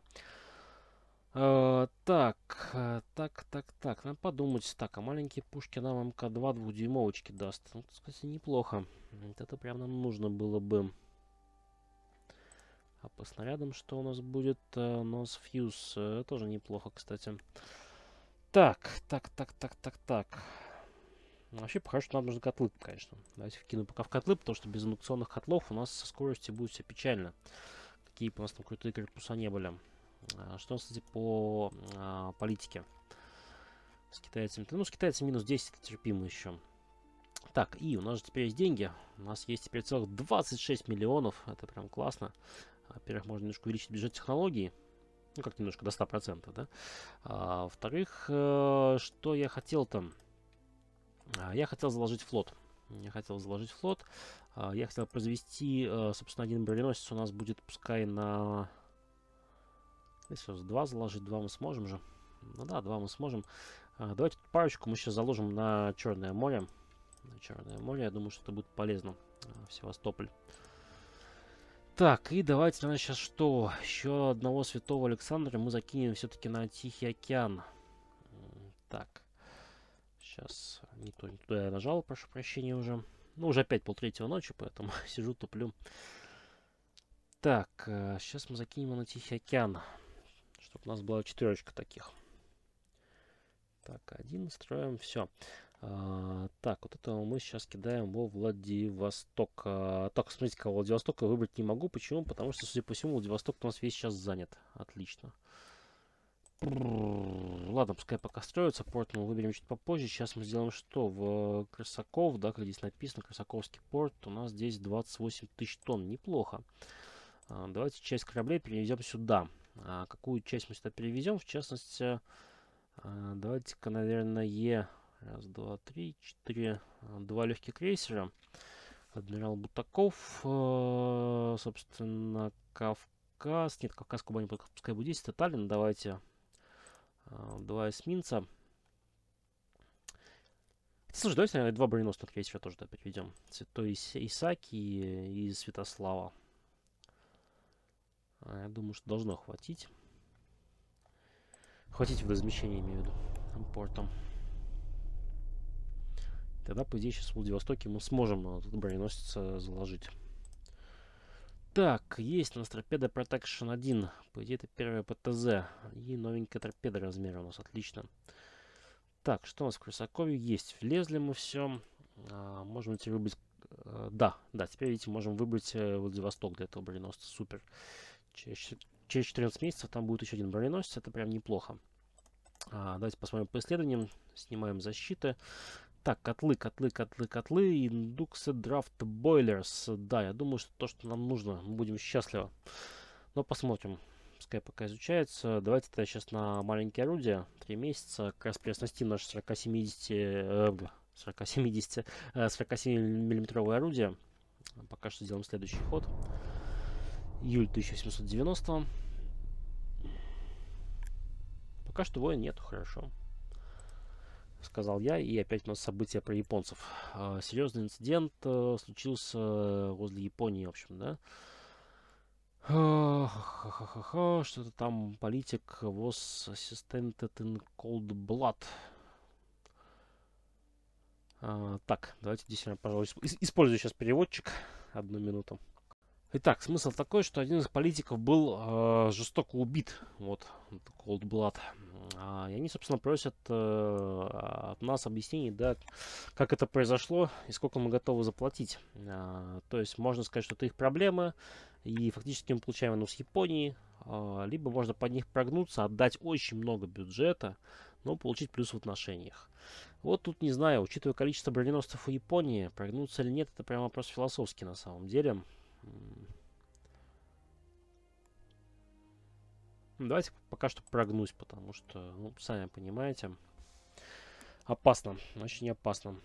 Uh, так, uh, так, так, так, надо подумать. Так, а маленькие пушки нам МК-2 двухдюймовочки даст. Ну, так сказать, неплохо. Вот это прям нам нужно было бы. А по снарядам что у нас будет? Нос uh, фьюз. Тоже неплохо, кстати. Так, так, так, так, так, так. Ну, вообще, похоже, что нам нужны котлы, конечно. Давайте вкину пока в котлы, потому что без индукционных котлов у нас со скоростью будет все печально. Какие бы у нас там крутые корпуса не были. А, что, кстати, по а, политике? С китайцами. Ну, с китайцами минус 10, это терпимо еще. Так, и у нас же теперь есть деньги. У нас есть теперь целых 26 миллионов. Это прям классно. Во-первых, можно немножко увеличить бюджет технологий. Ну, как немножко, до 100%, да? А, Во-вторых, э, что я хотел там... А, я хотел заложить флот. Я хотел заложить флот. А, я хотел произвести, э, собственно, один броненосец у нас будет пускай на... Если два заложить, два мы сможем же. Ну да, два мы сможем. А, давайте парочку мы сейчас заложим на Черное море. На Черное море, я думаю, что это будет полезно. В Севастополь. Так, и давайте, наверное, сейчас что? Еще одного святого Александра мы закинем все-таки на Тихий океан. Так. Сейчас не то, не туда я нажал, прошу прощения уже. Ну, уже опять полтретьего ночи, поэтому сижу, туплю. Так, сейчас э, мы закинем на Тихий океан, чтобы у нас была четверочка таких. Так, один строим, все. А, так, вот этого мы сейчас кидаем во Владивосток. А, так, смотрите, кого Владивостока выбрать не могу. Почему? Потому что, судя по всему, Владивосток у нас весь сейчас занят. Отлично. Отлично. Ладно, пускай пока строится. Порт мы выберем чуть попозже. Сейчас мы сделаем что? В Красаков, да, как здесь написано, Красаковский порт. У нас здесь 28 тысяч тонн. Неплохо. Давайте часть кораблей перевезем сюда. какую часть мы сюда перевезем? В частности, давайте-ка, наверное, раз, два, три, четыре, два легких крейсера. Адмирал Бутаков, собственно, Кавказ. Нет, Кавказ Кубань, пускай будет 10. Таталин, давайте а, два эсминца. Слушай, давайте, наверное, два броненосца, броненосных крейсера тоже да, приведем. Святой Исаки и, и Святослава. А, я думаю, что должно хватить. Хватить водоизмещения, имею в виду, портом. Тогда, по идее, сейчас в Владивостоке мы сможем этот а, броненосец заложить. Так, есть у нас торпеда Protection 1. По идее, это первая ПТЗ. И новенькая торпеда размера у нас. Отлично. Так, что у нас в Крысакове есть? Влезли мы все. А, можем теперь выбрать... А, да, да, теперь, видите, можем выбрать э, Владивосток для этого броненосца. Супер. Через, через 14 месяцев там будет еще один броненосец. Это прям неплохо. А, давайте посмотрим по исследованиям. Снимаем защиты. Так, котлы, котлы, котлы, котлы. Индуксы драфт-бойлерс. Да, я думаю, что то, что нам нужно. Будем счастливы. Но посмотрим. Пускай пока изучается. Давайте тогда сейчас на маленькие орудия. Три месяца. Как раз приоснастим наше 40-70... Э, 40-70... Э, 47 орудие. Пока что сделаем следующий ход. Июль 1790. Пока что воя нету, хорошо сказал я, и опять у нас события про японцев. А, серьезный инцидент э, случился э, возле Японии, в общем, да. Что-то там политик was assisted in cold blood. А, так, давайте действительно использую сейчас переводчик. Одну минуту. Итак, смысл такой, что один из политиков был э, жестоко убит. Вот, Cold Blood. А, и они, собственно, просят э, от нас объяснений, да, как это произошло и сколько мы готовы заплатить. А, то есть можно сказать, что это их проблемы, и фактически мы получаем войну с Японией, а, либо можно под них прогнуться, отдать очень много бюджета, но получить плюс в отношениях. Вот тут не знаю, учитывая количество броненосцев у Японии, прогнуться или нет, это прямо вопрос философский на самом деле. Ну, давайте пока что прогнусь, потому что, ну, сами понимаете, опасно, очень опасно.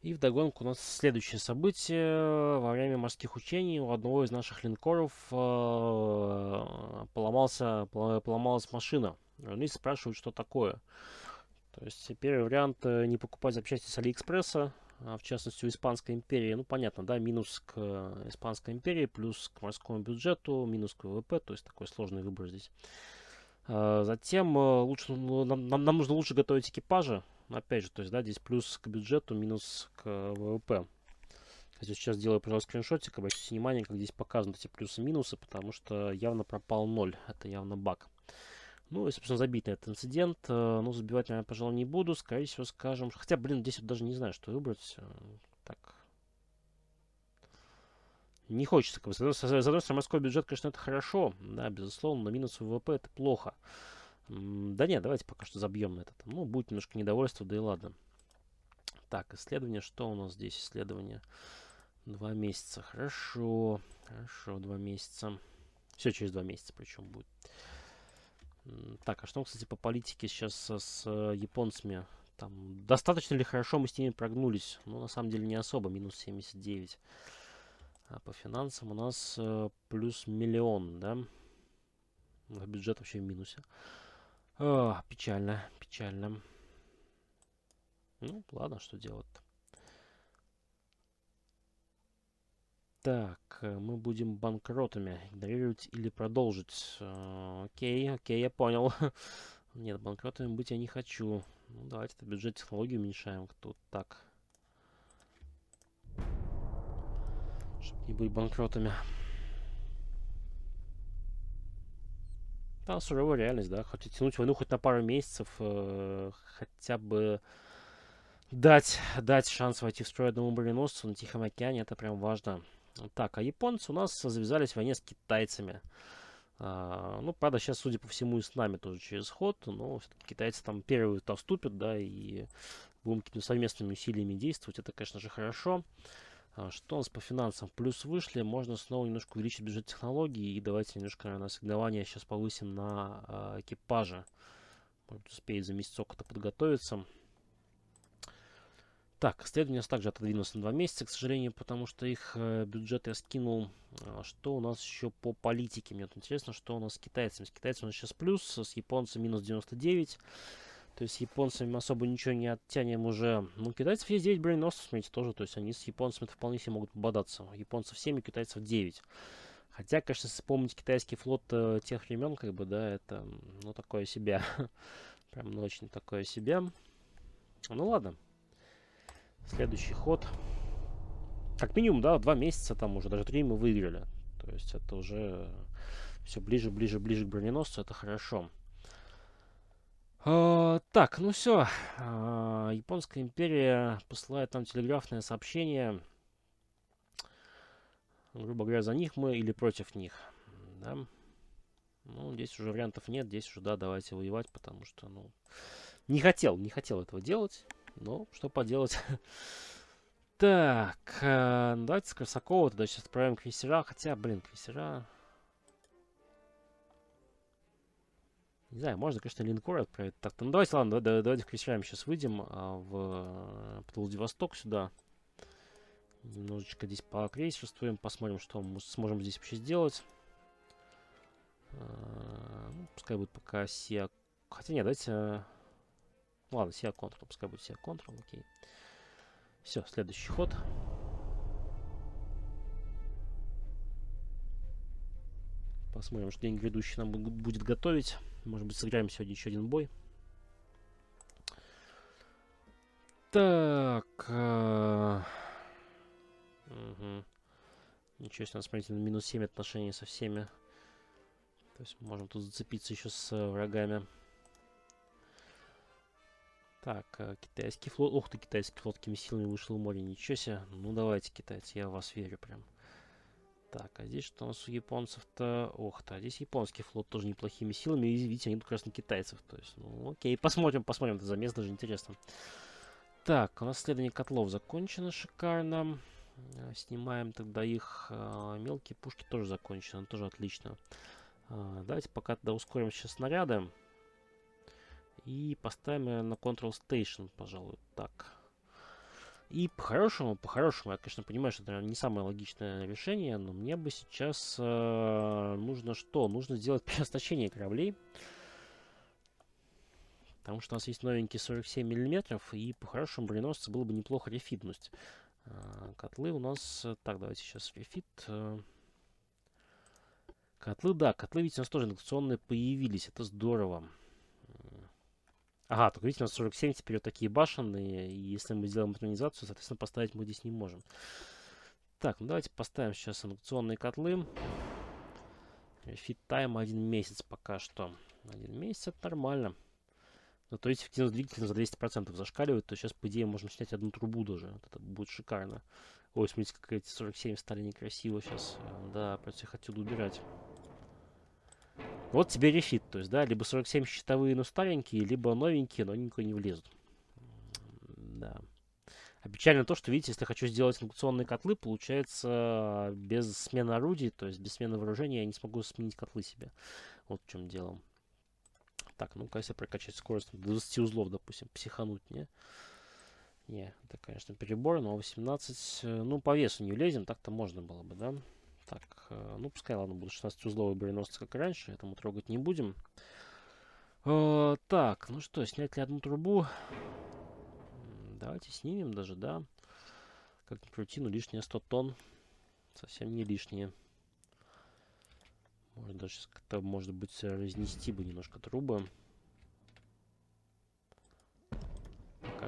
И вдогонку у нас следующее событие. Во время морских учений у одного из наших линкоров э, поломался, поломалась машина. Они спрашивают, что такое. То есть первый вариант э, не покупать запчасти с Алиэкспресса, а, в частности у Испанской империи, ну понятно, да, минус к э, Испанской империи, плюс к морскому бюджету, минус к ВВП, то есть такой сложный выбор здесь. А, затем э, лучше, ну, нам, нам нужно лучше готовить экипажи, опять же, то есть, да, здесь плюс к бюджету, минус к э, ВВП. Кстати, сейчас делаю, пожалуйста, скриншотик, обратите внимание, как здесь показаны эти плюсы минусы, потому что явно пропал ноль, это явно баг. Ну и, собственно, забит на этот инцидент. Э, ну, забивать, наверное, пожалуй, не буду. Скорее всего, скажем... Хотя, блин, здесь вот даже не знаю, что выбрать. Э, так. Не хочется. Как бы. С одной, стороны, морской бюджет, конечно, это хорошо. Да, безусловно, но минус ВВП это плохо. Да нет, давайте пока что забьем на это. Ну, будет немножко недовольство, да и ладно. Так, исследование. Что у нас здесь? Исследование. Два месяца. Хорошо. Хорошо, два месяца. Все через два месяца причем будет. Так, а что, кстати, по политике сейчас с э, японцами? Там, достаточно ли хорошо мы с ними прогнулись? Ну, на самом деле, не особо. Минус 79. А по финансам у нас э, плюс миллион, да? А бюджет вообще в минусе. О, печально, печально. Ну, ладно, что делать-то. Так, э, мы будем банкротами. Игнорировать или продолжить? Э, окей, окей, я понял. Нет, банкротами быть я не хочу. Ну, давайте то бюджет технологий уменьшаем. Кто так? Чтобы не быть банкротами. Там суровая реальность, да. Хоть тянуть войну хоть на пару месяцев, э, хотя бы дать, дать шанс войти в строй одному броненосцу на Тихом океане, это прям важно. Так, а японцы у нас завязались в войне с китайцами. А, ну, правда, сейчас, судя по всему, и с нами тоже через ход, но китайцы там первые-то вступят, да, и будем какими-то совместными усилиями действовать, это, конечно же, хорошо. А, что у нас по финансам? Плюс вышли, можно снова немножко увеличить бюджет технологий, и давайте немножко, наверное, ассигнование сейчас повысим на а, экипажа. Может, успеет за месяцок это подготовиться. Так, исследование у нас также отодвинулось на два месяца, к сожалению, потому что их э, бюджет я скинул. А, что у нас еще по политике? Мне вот интересно, что у нас с китайцами. С китайцами у нас сейчас плюс, с японцами минус 99. То есть с японцами особо ничего не оттянем уже. Ну, китайцев есть 9 броненосцев, смотрите, тоже. То есть они с японцами -то вполне себе могут пободаться. Японцев 7, китайцев 9. Хотя, конечно, вспомнить китайский флот э, тех времен, как бы, да, это, ну, такое себя. Прям, ну, очень такое себя. Ну, ладно. Следующий ход. Как минимум, да, два месяца там уже, даже три мы выиграли. То есть это уже все ближе, ближе, ближе к броненосцу, это хорошо. Uh, так, ну все. Uh, а, Японская империя посылает нам телеграфное сообщение. Грубо говоря, за них мы или против них. Да? Ну, здесь уже вариантов нет. Здесь уже, да, давайте воевать, потому что, ну... Не хотел, не хотел этого делать. Ну, что поделать. так, э, давайте Красакова тогда сейчас отправим к весера. Хотя, блин, к Не знаю, можно, конечно, линкор отправить. Так, ну давайте, ладно, давайте, давайте к весерам сейчас выйдем а, в э, под Владивосток сюда. Немножечко здесь покрейсерствуем, посмотрим, что мы сможем здесь вообще сделать. А, ну, пускай будет пока сиак, Хотя нет, давайте... Э, ну ладно, Сиа Контрол, пускай будет Сиа Контрол, окей. Все, следующий ход. Посмотрим, что деньги ведущий нам будет готовить. Может быть, сыграем сегодня еще один бой. Так. Э... Угу. Ничего себе, смотрите, минус 7 отношений со всеми. То есть можем тут зацепиться еще с э, врагами. Так, э, китайский флот. Ух ты, китайский флот какими силами вышел в море. Ничего себе. Ну давайте, китайцы, я в вас верю прям. Так, а здесь что у нас у японцев-то? Ох ты, а здесь японский флот тоже неплохими силами. И видите, они тут красных китайцев. То есть, ну окей, посмотрим, посмотрим. Это замес даже интересно. Так, у нас следование котлов закончено шикарно. Э, снимаем тогда их. Э, мелкие пушки тоже закончены, тоже отлично. Давайте пока тогда ускорим сейчас снаряды. И поставим ее на Control Station, пожалуй, так. И по-хорошему, по-хорошему, я, конечно, понимаю, что это наверное, не самое логичное решение, но мне бы сейчас э, нужно что? Нужно сделать переоснащение кораблей. Потому что у нас есть новенький 47 миллиметров, и по-хорошему броненосцу было бы неплохо рефитнуть. Э, котлы у нас... Э, так, давайте сейчас рефит... Э, Котлы, да, котлы ведь у нас тоже индукционные появились, это здорово. Ага, только видите, у нас 47 теперь вот такие башенные. И если мы сделаем модернизацию, соответственно, поставить мы здесь не можем. Так, ну давайте поставим сейчас индукционные котлы. Фит тайм один месяц пока что. Один месяц это нормально. Ну, то есть эффективность двигателя за 200% зашкаливает, то сейчас, по идее, можно снять одну трубу даже. Вот это будет шикарно. Ой, смотрите, как эти 47 стали некрасиво сейчас. Да, просто их отсюда убирать. Вот тебе рефит, то есть, да, либо 47 щитовые, но старенькие, либо новенькие, но они никуда не влезут. Да. А печально то, что, видите, если я хочу сделать инкуционные котлы, получается, без смены орудий, то есть без смены вооружения, я не смогу сменить котлы себе. Вот в чем дело. Так, ну-ка, если прокачать скорость до 20 узлов, допустим, психануть, не? Не, это, конечно, перебор, но 18... Э, ну, по весу не влезем, так-то можно было бы, да? Да. Так, э, ну пускай, ладно, будут 16-узловые броненосцы, как раньше, этому трогать не будем. Э, так, ну что, снять ли одну трубу? Давайте снимем даже, да. Как ни крути, ну лишние 100 тонн. Совсем не лишние. Может даже как-то, может быть, разнести бы немножко трубы.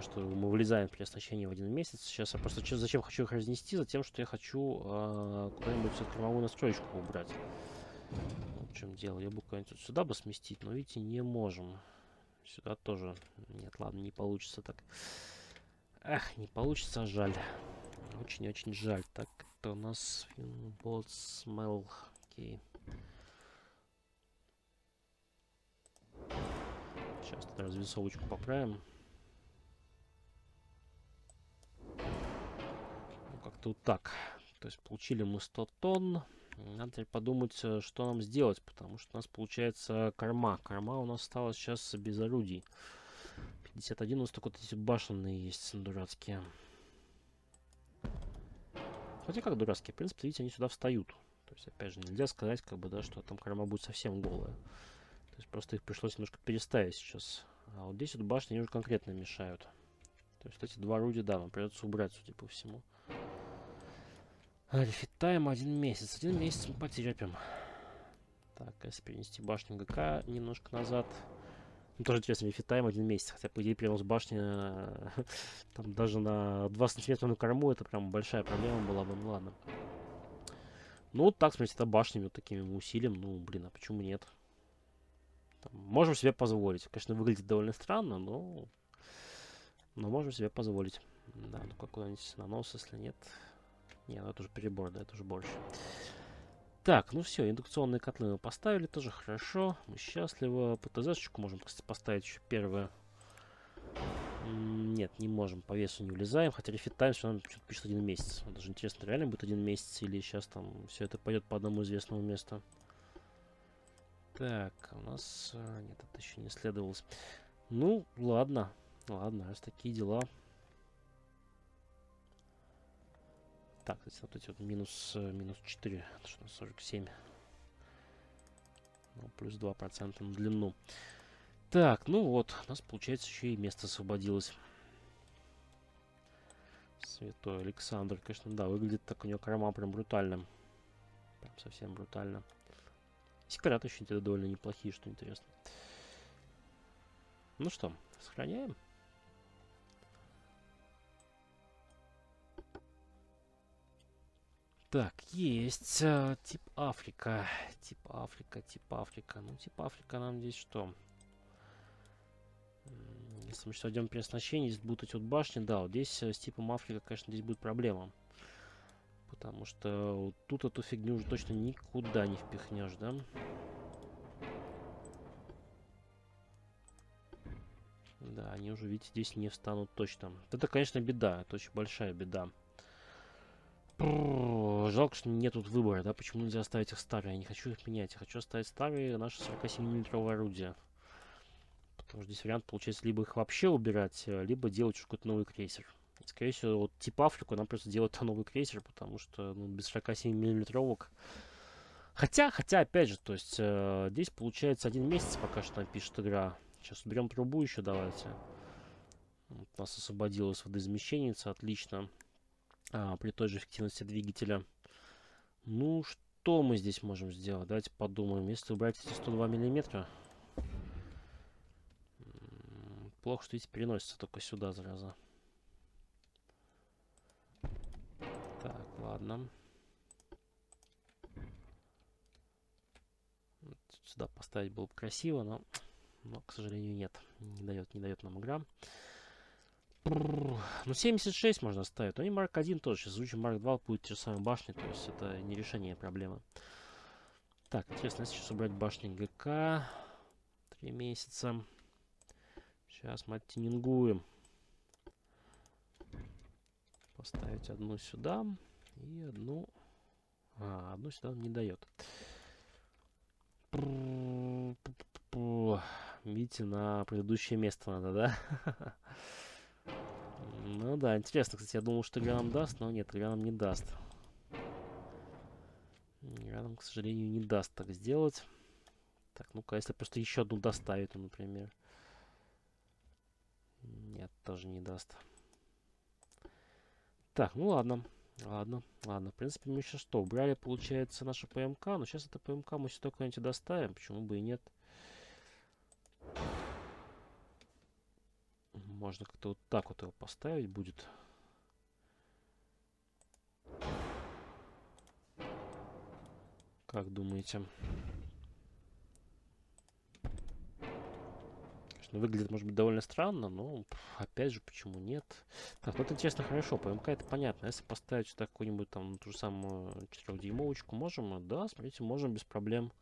что мы вылезаем при оснащении в один месяц. Сейчас я просто зачем хочу их разнести? Затем, что я хочу э, куда-нибудь кормовую настроечку убрать. в чем дело. Я бы куда-нибудь сюда бы сместить, но, видите, не можем. Сюда тоже. Нет, ладно, не получится так. Ах, не получится, жаль. Очень-очень жаль. Так, это у нас Finbot смел Окей. Сейчас тогда развесовочку поправим. Тут так. То есть получили мы 100 тонн. Надо теперь подумать, э, что нам сделать, потому что у нас получается корма. Корма у нас стала сейчас без орудий. 51 у нас только вот эти башенные есть дурацкие. Хотя как дурацкие, в принципе, видите, они сюда встают. То есть, опять же, нельзя сказать, как бы, да, что там корма будет совсем голая. То есть просто их пришлось немножко переставить сейчас. А вот здесь вот башни они уже конкретно мешают. То есть эти два орудия, да, вам придется убрать, судя по всему. Рефитаем один месяц. Один месяц мы потерпим. Так, если перенести башню ГК немножко назад. Ну, тоже интересно, рефитаем один месяц. Хотя, по идее, перенос башни э, там даже на 2 сантиметра на корму, это прям большая проблема была бы. Ну, ладно. Ну, вот так, смотрите, это башнями вот такими усилием, Ну, блин, а почему нет? Там, можем себе позволить. Конечно, выглядит довольно странно, но... Но можем себе позволить. Да, ну какой-нибудь нанос, если нет. Не, ну это уже перебор, да, это уже больше. Так, ну все, индукционные котлы мы поставили, тоже хорошо. Мы счастливы. ПТЗ-шечку можем, кстати, поставить еще первое. Нет, не можем, по весу не улезаем. Хотя рефит тайм все равно пишет один месяц. Даже интересно, реально будет один месяц или сейчас там все это пойдет по одному известному месту. Так, а у нас... А, нет, это еще не следовалось. Ну, ладно. Ладно, раз такие дела. Так, кстати, вот эти вот минус, э, минус 4, что 47. Ну, плюс 2% на длину. Так, ну вот, у нас, получается, еще и место освободилось. Святой Александр, конечно, да, выглядит так у него корма прям брутально. Прям совсем брутально. Секреты еще довольно неплохие, что интересно. Ну что, сохраняем? Так, есть. Э, тип Африка. Тип Африка, тип Африка. Ну, тип Африка нам здесь что? Если мы что, идем переоснащение, здесь будут эти вот башни. Да, вот здесь э, с типом Африка, конечно, здесь будет проблема. Потому что вот тут эту фигню уже точно никуда не впихнешь, да? Да, они уже, видите, здесь не встанут точно. Это, конечно, беда. Это очень большая беда. Жалко, что нет тут выбора, да? Почему нельзя оставить их старые? Я не хочу их менять. Я хочу оставить старые наши 47-миллиметровые орудия. Потому что здесь вариант получается либо их вообще убирать, э, либо делать какой-то новый крейсер. И, скорее всего, вот тип Африку нам просто делать новый крейсер, потому что ну, без 47-миллиметровок... Хотя, хотя, опять же, то есть э, здесь получается один месяц пока что нам пишет игра. Сейчас уберем трубу еще, давайте. Вот у нас освободилась водоизмещенница, отлично. Отлично а, при той же эффективности двигателя. Ну, что мы здесь можем сделать? Давайте подумаем. Если убрать эти 102 миллиметра... Плохо, что здесь переносится только сюда, зараза. Так, ладно. Сюда поставить было бы красиво, но, но к сожалению, нет. Не дает, не дает нам игра. Ну, 76 можно ставить. они Марк 1 тоже. Сейчас звучит Марк 2 будет те же самые башни. То есть это не решение проблемы. Так, интересно, если сейчас убрать башни ГК. Три месяца. Сейчас мы оттенингуем. Поставить одну сюда. И одну... А, одну сюда он не дает. Видите, на предыдущее место надо, да? Ну да, интересно, кстати, я думал, что игра нам даст, но нет, игра нам не даст. Игра нам, к сожалению, не даст так сделать. Так, ну-ка, если просто еще одну доставит, например. Нет, тоже не даст. Так, ну ладно. Ладно, ладно. В принципе, мы сейчас что, убрали, получается, нашу ПМК, но сейчас это ПМК мы все только нибудь доставим, почему бы и нет. Можно как-то вот так вот его поставить будет. Как думаете? Конечно, выглядит, может быть, довольно странно, но опять же, почему нет? Так, ну это честно хорошо, ПМК это понятно. Если поставить сюда какую-нибудь там ту же самую 4-дюймовочку, можем? Да, смотрите, можем без проблем.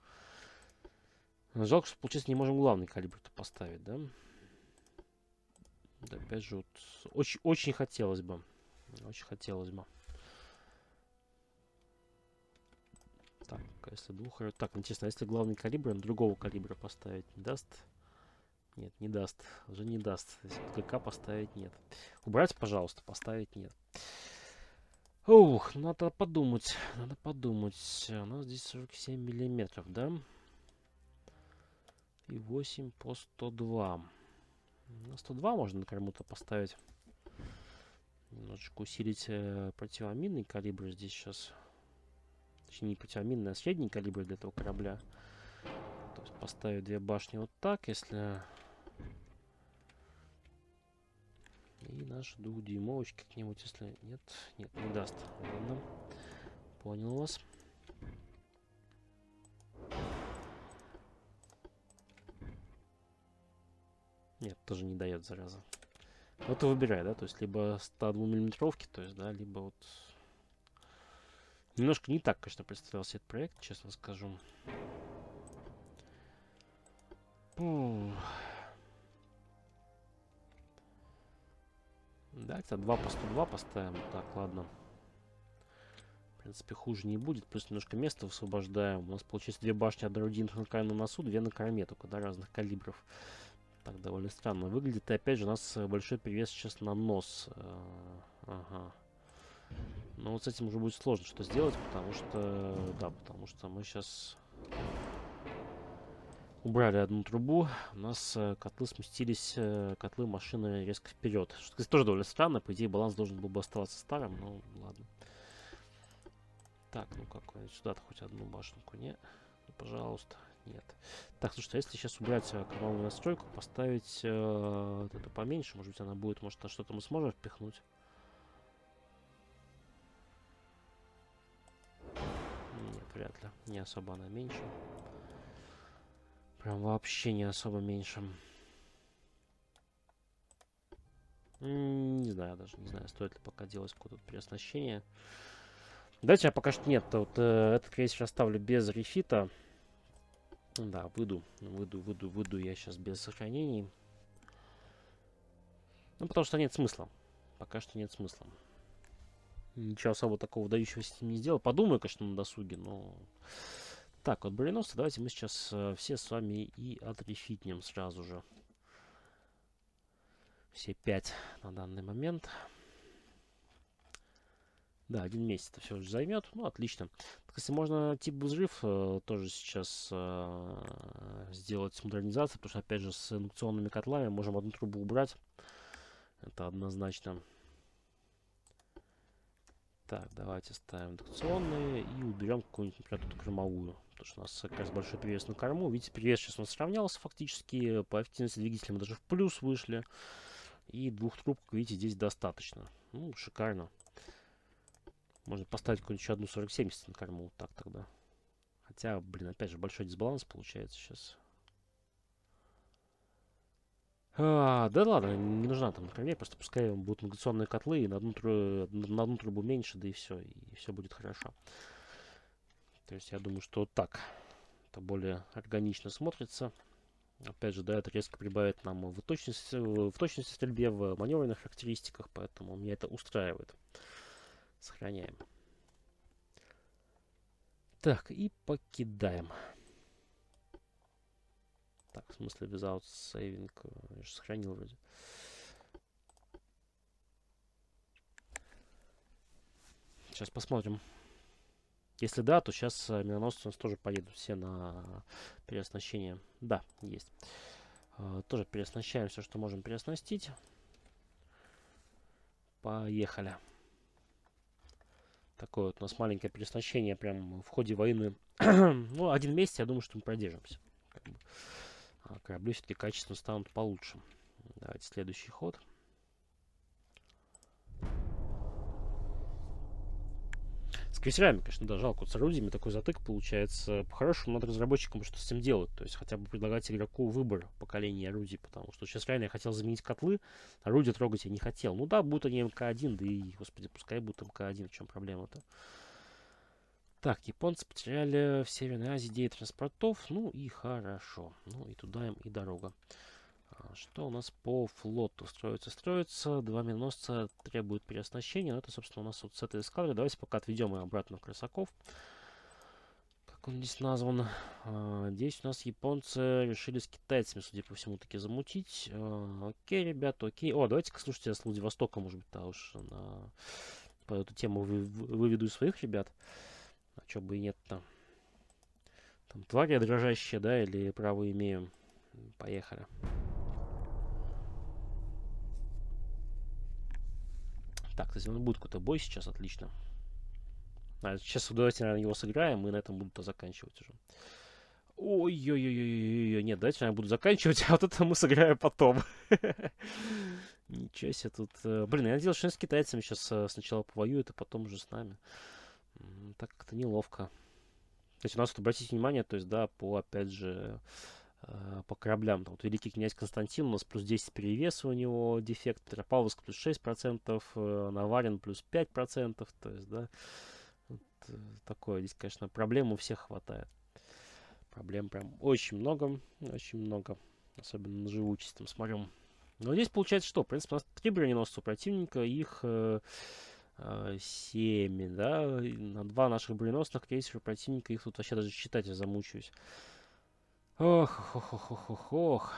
Жалко, что, получается, не можем главный калибр-то поставить, Да. Да Добежут. Очень, очень хотелось бы. Очень хотелось бы. Так, а если двух... Так, интересно, а если главный калибр, он другого калибра поставить не даст? Нет, не даст. Уже не даст. Если КК поставить нет. Убрать, пожалуйста, поставить нет. Ух, надо подумать. Надо подумать. У нас здесь 47 миллиметров, да? И 8 по 102. На 102 можно кому-то поставить. Немножечко усилить э, противоминный калибр здесь сейчас. Точнее, не противоминный, а средний калибр для этого корабля. То есть поставить две башни вот так, если... И наши двухдюймовочки как-нибудь, если... Нет, нет, не даст. Ладно. Понял вас. Нет, тоже не дает, зараза. Вот и выбирай, да, то есть либо 102 миллиметровки, то есть, да, либо вот... Немножко не так, конечно, представлялся этот проект, честно скажу. Фу. Да, кстати, 2 по 102 поставим. Так, ладно. В принципе, хуже не будет. Плюс немножко места высвобождаем. У нас получается две башни, одна рудинка на носу, две на корме, только, да, разных калибров. Так довольно странно выглядит. И опять же у нас э, большой перевес сейчас на нос. Э, ага. Но ну, вот с этим уже будет сложно что сделать, потому что... Да, потому что мы сейчас убрали одну трубу. У нас э, котлы сместились, котлы машины резко вперед. Что, кстати, тоже довольно странно. По идее, баланс должен был бы оставаться старым, но ладно. Так, ну как, сюда-то хоть одну башенку, не? Ну, пожалуйста. Нет. Так, слушай, а если сейчас убрать э, кровавую настройку, поставить э, вот эту поменьше, может быть, она будет, может, на что-то мы сможем впихнуть? Нет, вряд ли. Не особо она меньше. Прям вообще не особо меньше. Не знаю, даже не знаю, стоит ли пока делать какое-то переоснащение. Давайте я пока что нет. Вот э, этот крейсер оставлю без рефита. Да, выйду, выйду, выйду, выйду я сейчас без сохранений. Ну, потому что нет смысла. Пока что нет смысла. Ничего особо такого выдающегося не сделал. Подумаю, конечно, на досуге, но... Так, вот броненосцы давайте мы сейчас э, все с вами и отрефитнем сразу же. Все пять на данный момент. Да, один месяц это все уже займет. Ну, отлично. Так, если можно тип взрыв э, тоже сейчас а, сделать модернизацию, потому что, опять же, с индукционными котлами можем одну трубу убрать. Это однозначно. Так, давайте ставим индукционные и уберем какую-нибудь, например, тут кормовую. Потому что у нас как раз большой перевес на корму. Видите, перевес сейчас у нас сравнялся фактически. По эффективности двигателя мы даже в плюс вышли. И двух трубок видите, здесь достаточно. Ну, шикарно. Можно поставить какую-нибудь еще одну 4070 на корму. Вот так тогда. Хотя, блин, опять же, большой дисбаланс получается сейчас. А, да ладно, не нужна там на хранение, просто пускай будут навигационные котлы, и на одну, тру... на одну трубу меньше, да и все, и все будет хорошо. То есть я думаю, что так это более органично смотрится. Опять же, да, это резко прибавит нам в точности, в точности стрельбе, в маневренных характеристиках, поэтому меня это устраивает. Сохраняем. Так, и покидаем. Так, в смысле without saving? Я же сохранил вроде. Сейчас посмотрим. Если да, то сейчас э, миноносцы у нас тоже поедут все на переоснащение. Да, есть. Э, тоже переоснащаем все, что можем переоснастить. Поехали. Такое вот у нас маленькое переснащение прям в ходе войны. ну, один месяц, я думаю, что мы продержимся. Как бы. А корабли все-таки качественно станут получше. Давайте следующий ход. С крейсерами, конечно, да, жалко. Вот с орудиями такой затык получается. По-хорошему надо разработчикам что с этим делать. То есть хотя бы предлагать игроку выбор поколения орудий, потому что сейчас реально я хотел заменить котлы, орудия трогать я не хотел. Ну да, будут они МК-1, эм да и, господи, пускай будут МК-1, эм в чем проблема-то. Так, японцы потеряли в Северной Азии 9 транспортов, ну и хорошо. Ну и туда им и дорога. А, что у нас по флоту? Строится, строится. Два миноносца требуют переоснащения. Но ну, это, собственно, у нас вот с этой эскадры. Давайте пока отведем ее обратно в Красаков. Как он здесь назван? А, здесь у нас японцы решили с китайцами, судя по всему, таки замутить. А, окей, ребята, окей. О, давайте-ка, слушайте, с Владивостока, может быть, да уж на... по эту тему вы... выведу своих ребят. А чё бы и нет-то. Там тварь я дрожащая, да, или право имею. Поехали. Так, то есть он будет какой-то бой сейчас, отлично. А, сейчас давайте, наверное, его сыграем, и на этом буду заканчивать уже. Ой-ой-ой-ой-ой, нет, давайте я буду заканчивать, а вот это мы сыграем потом. Ничего себе тут... Э, блин, я надеялся, что я с китайцами сейчас э, сначала повоюют, а потом уже с нами. Так как-то неловко. То есть у нас тут, обратите внимание, то есть, да, по, опять же, Э, по кораблям. Вот Великий князь Константин у нас плюс 10 перевеса у него дефект, Петропавловск плюс 6%, э, Наварин плюс 5%, то есть, да, вот э, такое здесь, конечно, проблем у всех хватает. Проблем прям очень много, очень много, особенно на живучесть там смотрим. Но здесь получается что? В принципе, у нас три броненосца у противника, их э, э, 7, да, на два наших броненосных крейсера противника, их тут вообще даже считать я замучаюсь. Ох, ох, ох, ох, ох, ох.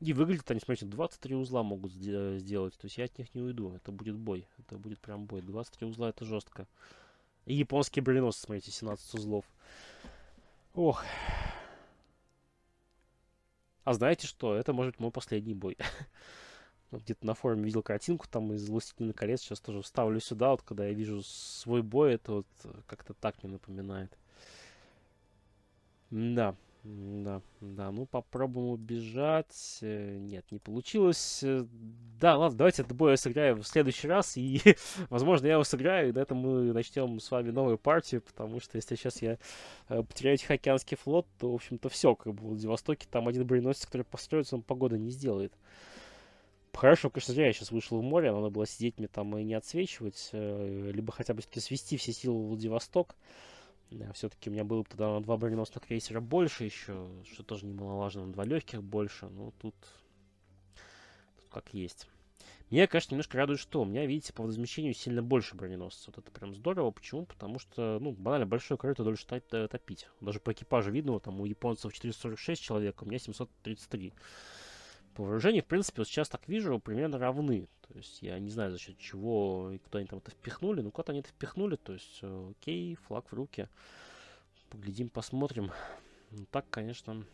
И выглядят они, смотрите, 23 узла могут э, сделать. То есть я от них не уйду. Это будет бой. Это будет прям бой. 23 узла это жестко. И японские броненосцы, смотрите, 17 узлов. Ох. А знаете что? Это может быть мой последний бой. Где-то на форуме видел картинку там из «Властелина колец». Сейчас тоже вставлю сюда. Вот когда я вижу свой бой, это вот как-то так мне напоминает. Да, да, да. Ну, попробуем убежать. Э, нет, не получилось. Э, да, ладно, давайте этот бой я сыграю в следующий раз. И, возможно, я его сыграю. И на этом мы начнем с вами новую партию. Потому что если сейчас я э, потеряю Тихоокеанский флот, то, в общем-то, все. Как бы в Владивостоке там один броненосец, который построится, он погода не сделает. Хорошо, конечно, зря я сейчас вышел в море. Надо было сидеть мне там и не отсвечивать. Либо хотя бы свести все силы в Владивосток. Да, э, все-таки у меня было бы тогда на два броненосных крейсера больше еще, что тоже немаловажно, на два легких больше, но тут, тут как есть. Меня, конечно, немножко радует, что у меня, видите, по возмещению сильно больше броненосцев. Вот это прям здорово. Почему? Потому что, ну, банально, большое корыто дольше э, топить. Даже по экипажу видно, вот, там у японцев 446 человек, а у меня 733 по в принципе, вот сейчас так вижу, примерно равны. То есть я не знаю, за счет чего и куда они там это впихнули. но куда-то они это впихнули, то есть э, окей, флаг в руки. Поглядим, посмотрим. Ну, так, конечно...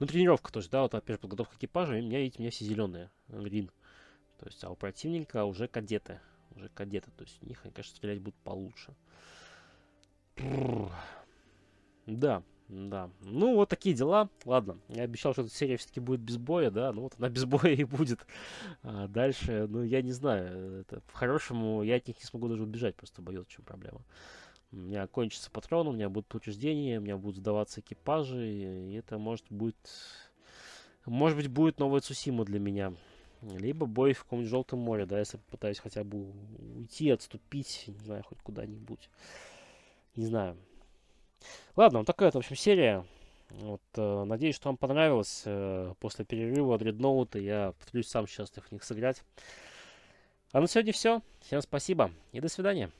Ну, тренировка то есть, да, вот, во-первых, подготовка экипажа, и у меня, видите, у меня все зеленые, грин. То есть, а у противника уже кадеты. Уже кадеты, то есть у них, конечно, стрелять будут получше. Да, да. Ну, вот такие дела. Ладно, я обещал, что эта серия все-таки будет без боя, да, ну вот она без боя и будет. А дальше, ну, я не знаю, это по-хорошему я от них не смогу даже убежать, просто боюсь, в чем проблема. У меня кончится патрон, у меня будут повреждения, у меня будут сдаваться экипажи, и это может будет... Может быть, будет новая Цусима для меня. Либо бой в каком-нибудь Желтом море, да, если пытаюсь хотя бы уйти, отступить, не знаю, хоть куда-нибудь. Не знаю. Ладно, вот такая, в общем, серия. Вот, э, надеюсь, что вам понравилось. Э, после перерыва дредноута я повторюсь сам сейчас в них сыграть. А на сегодня все. Всем спасибо и до свидания.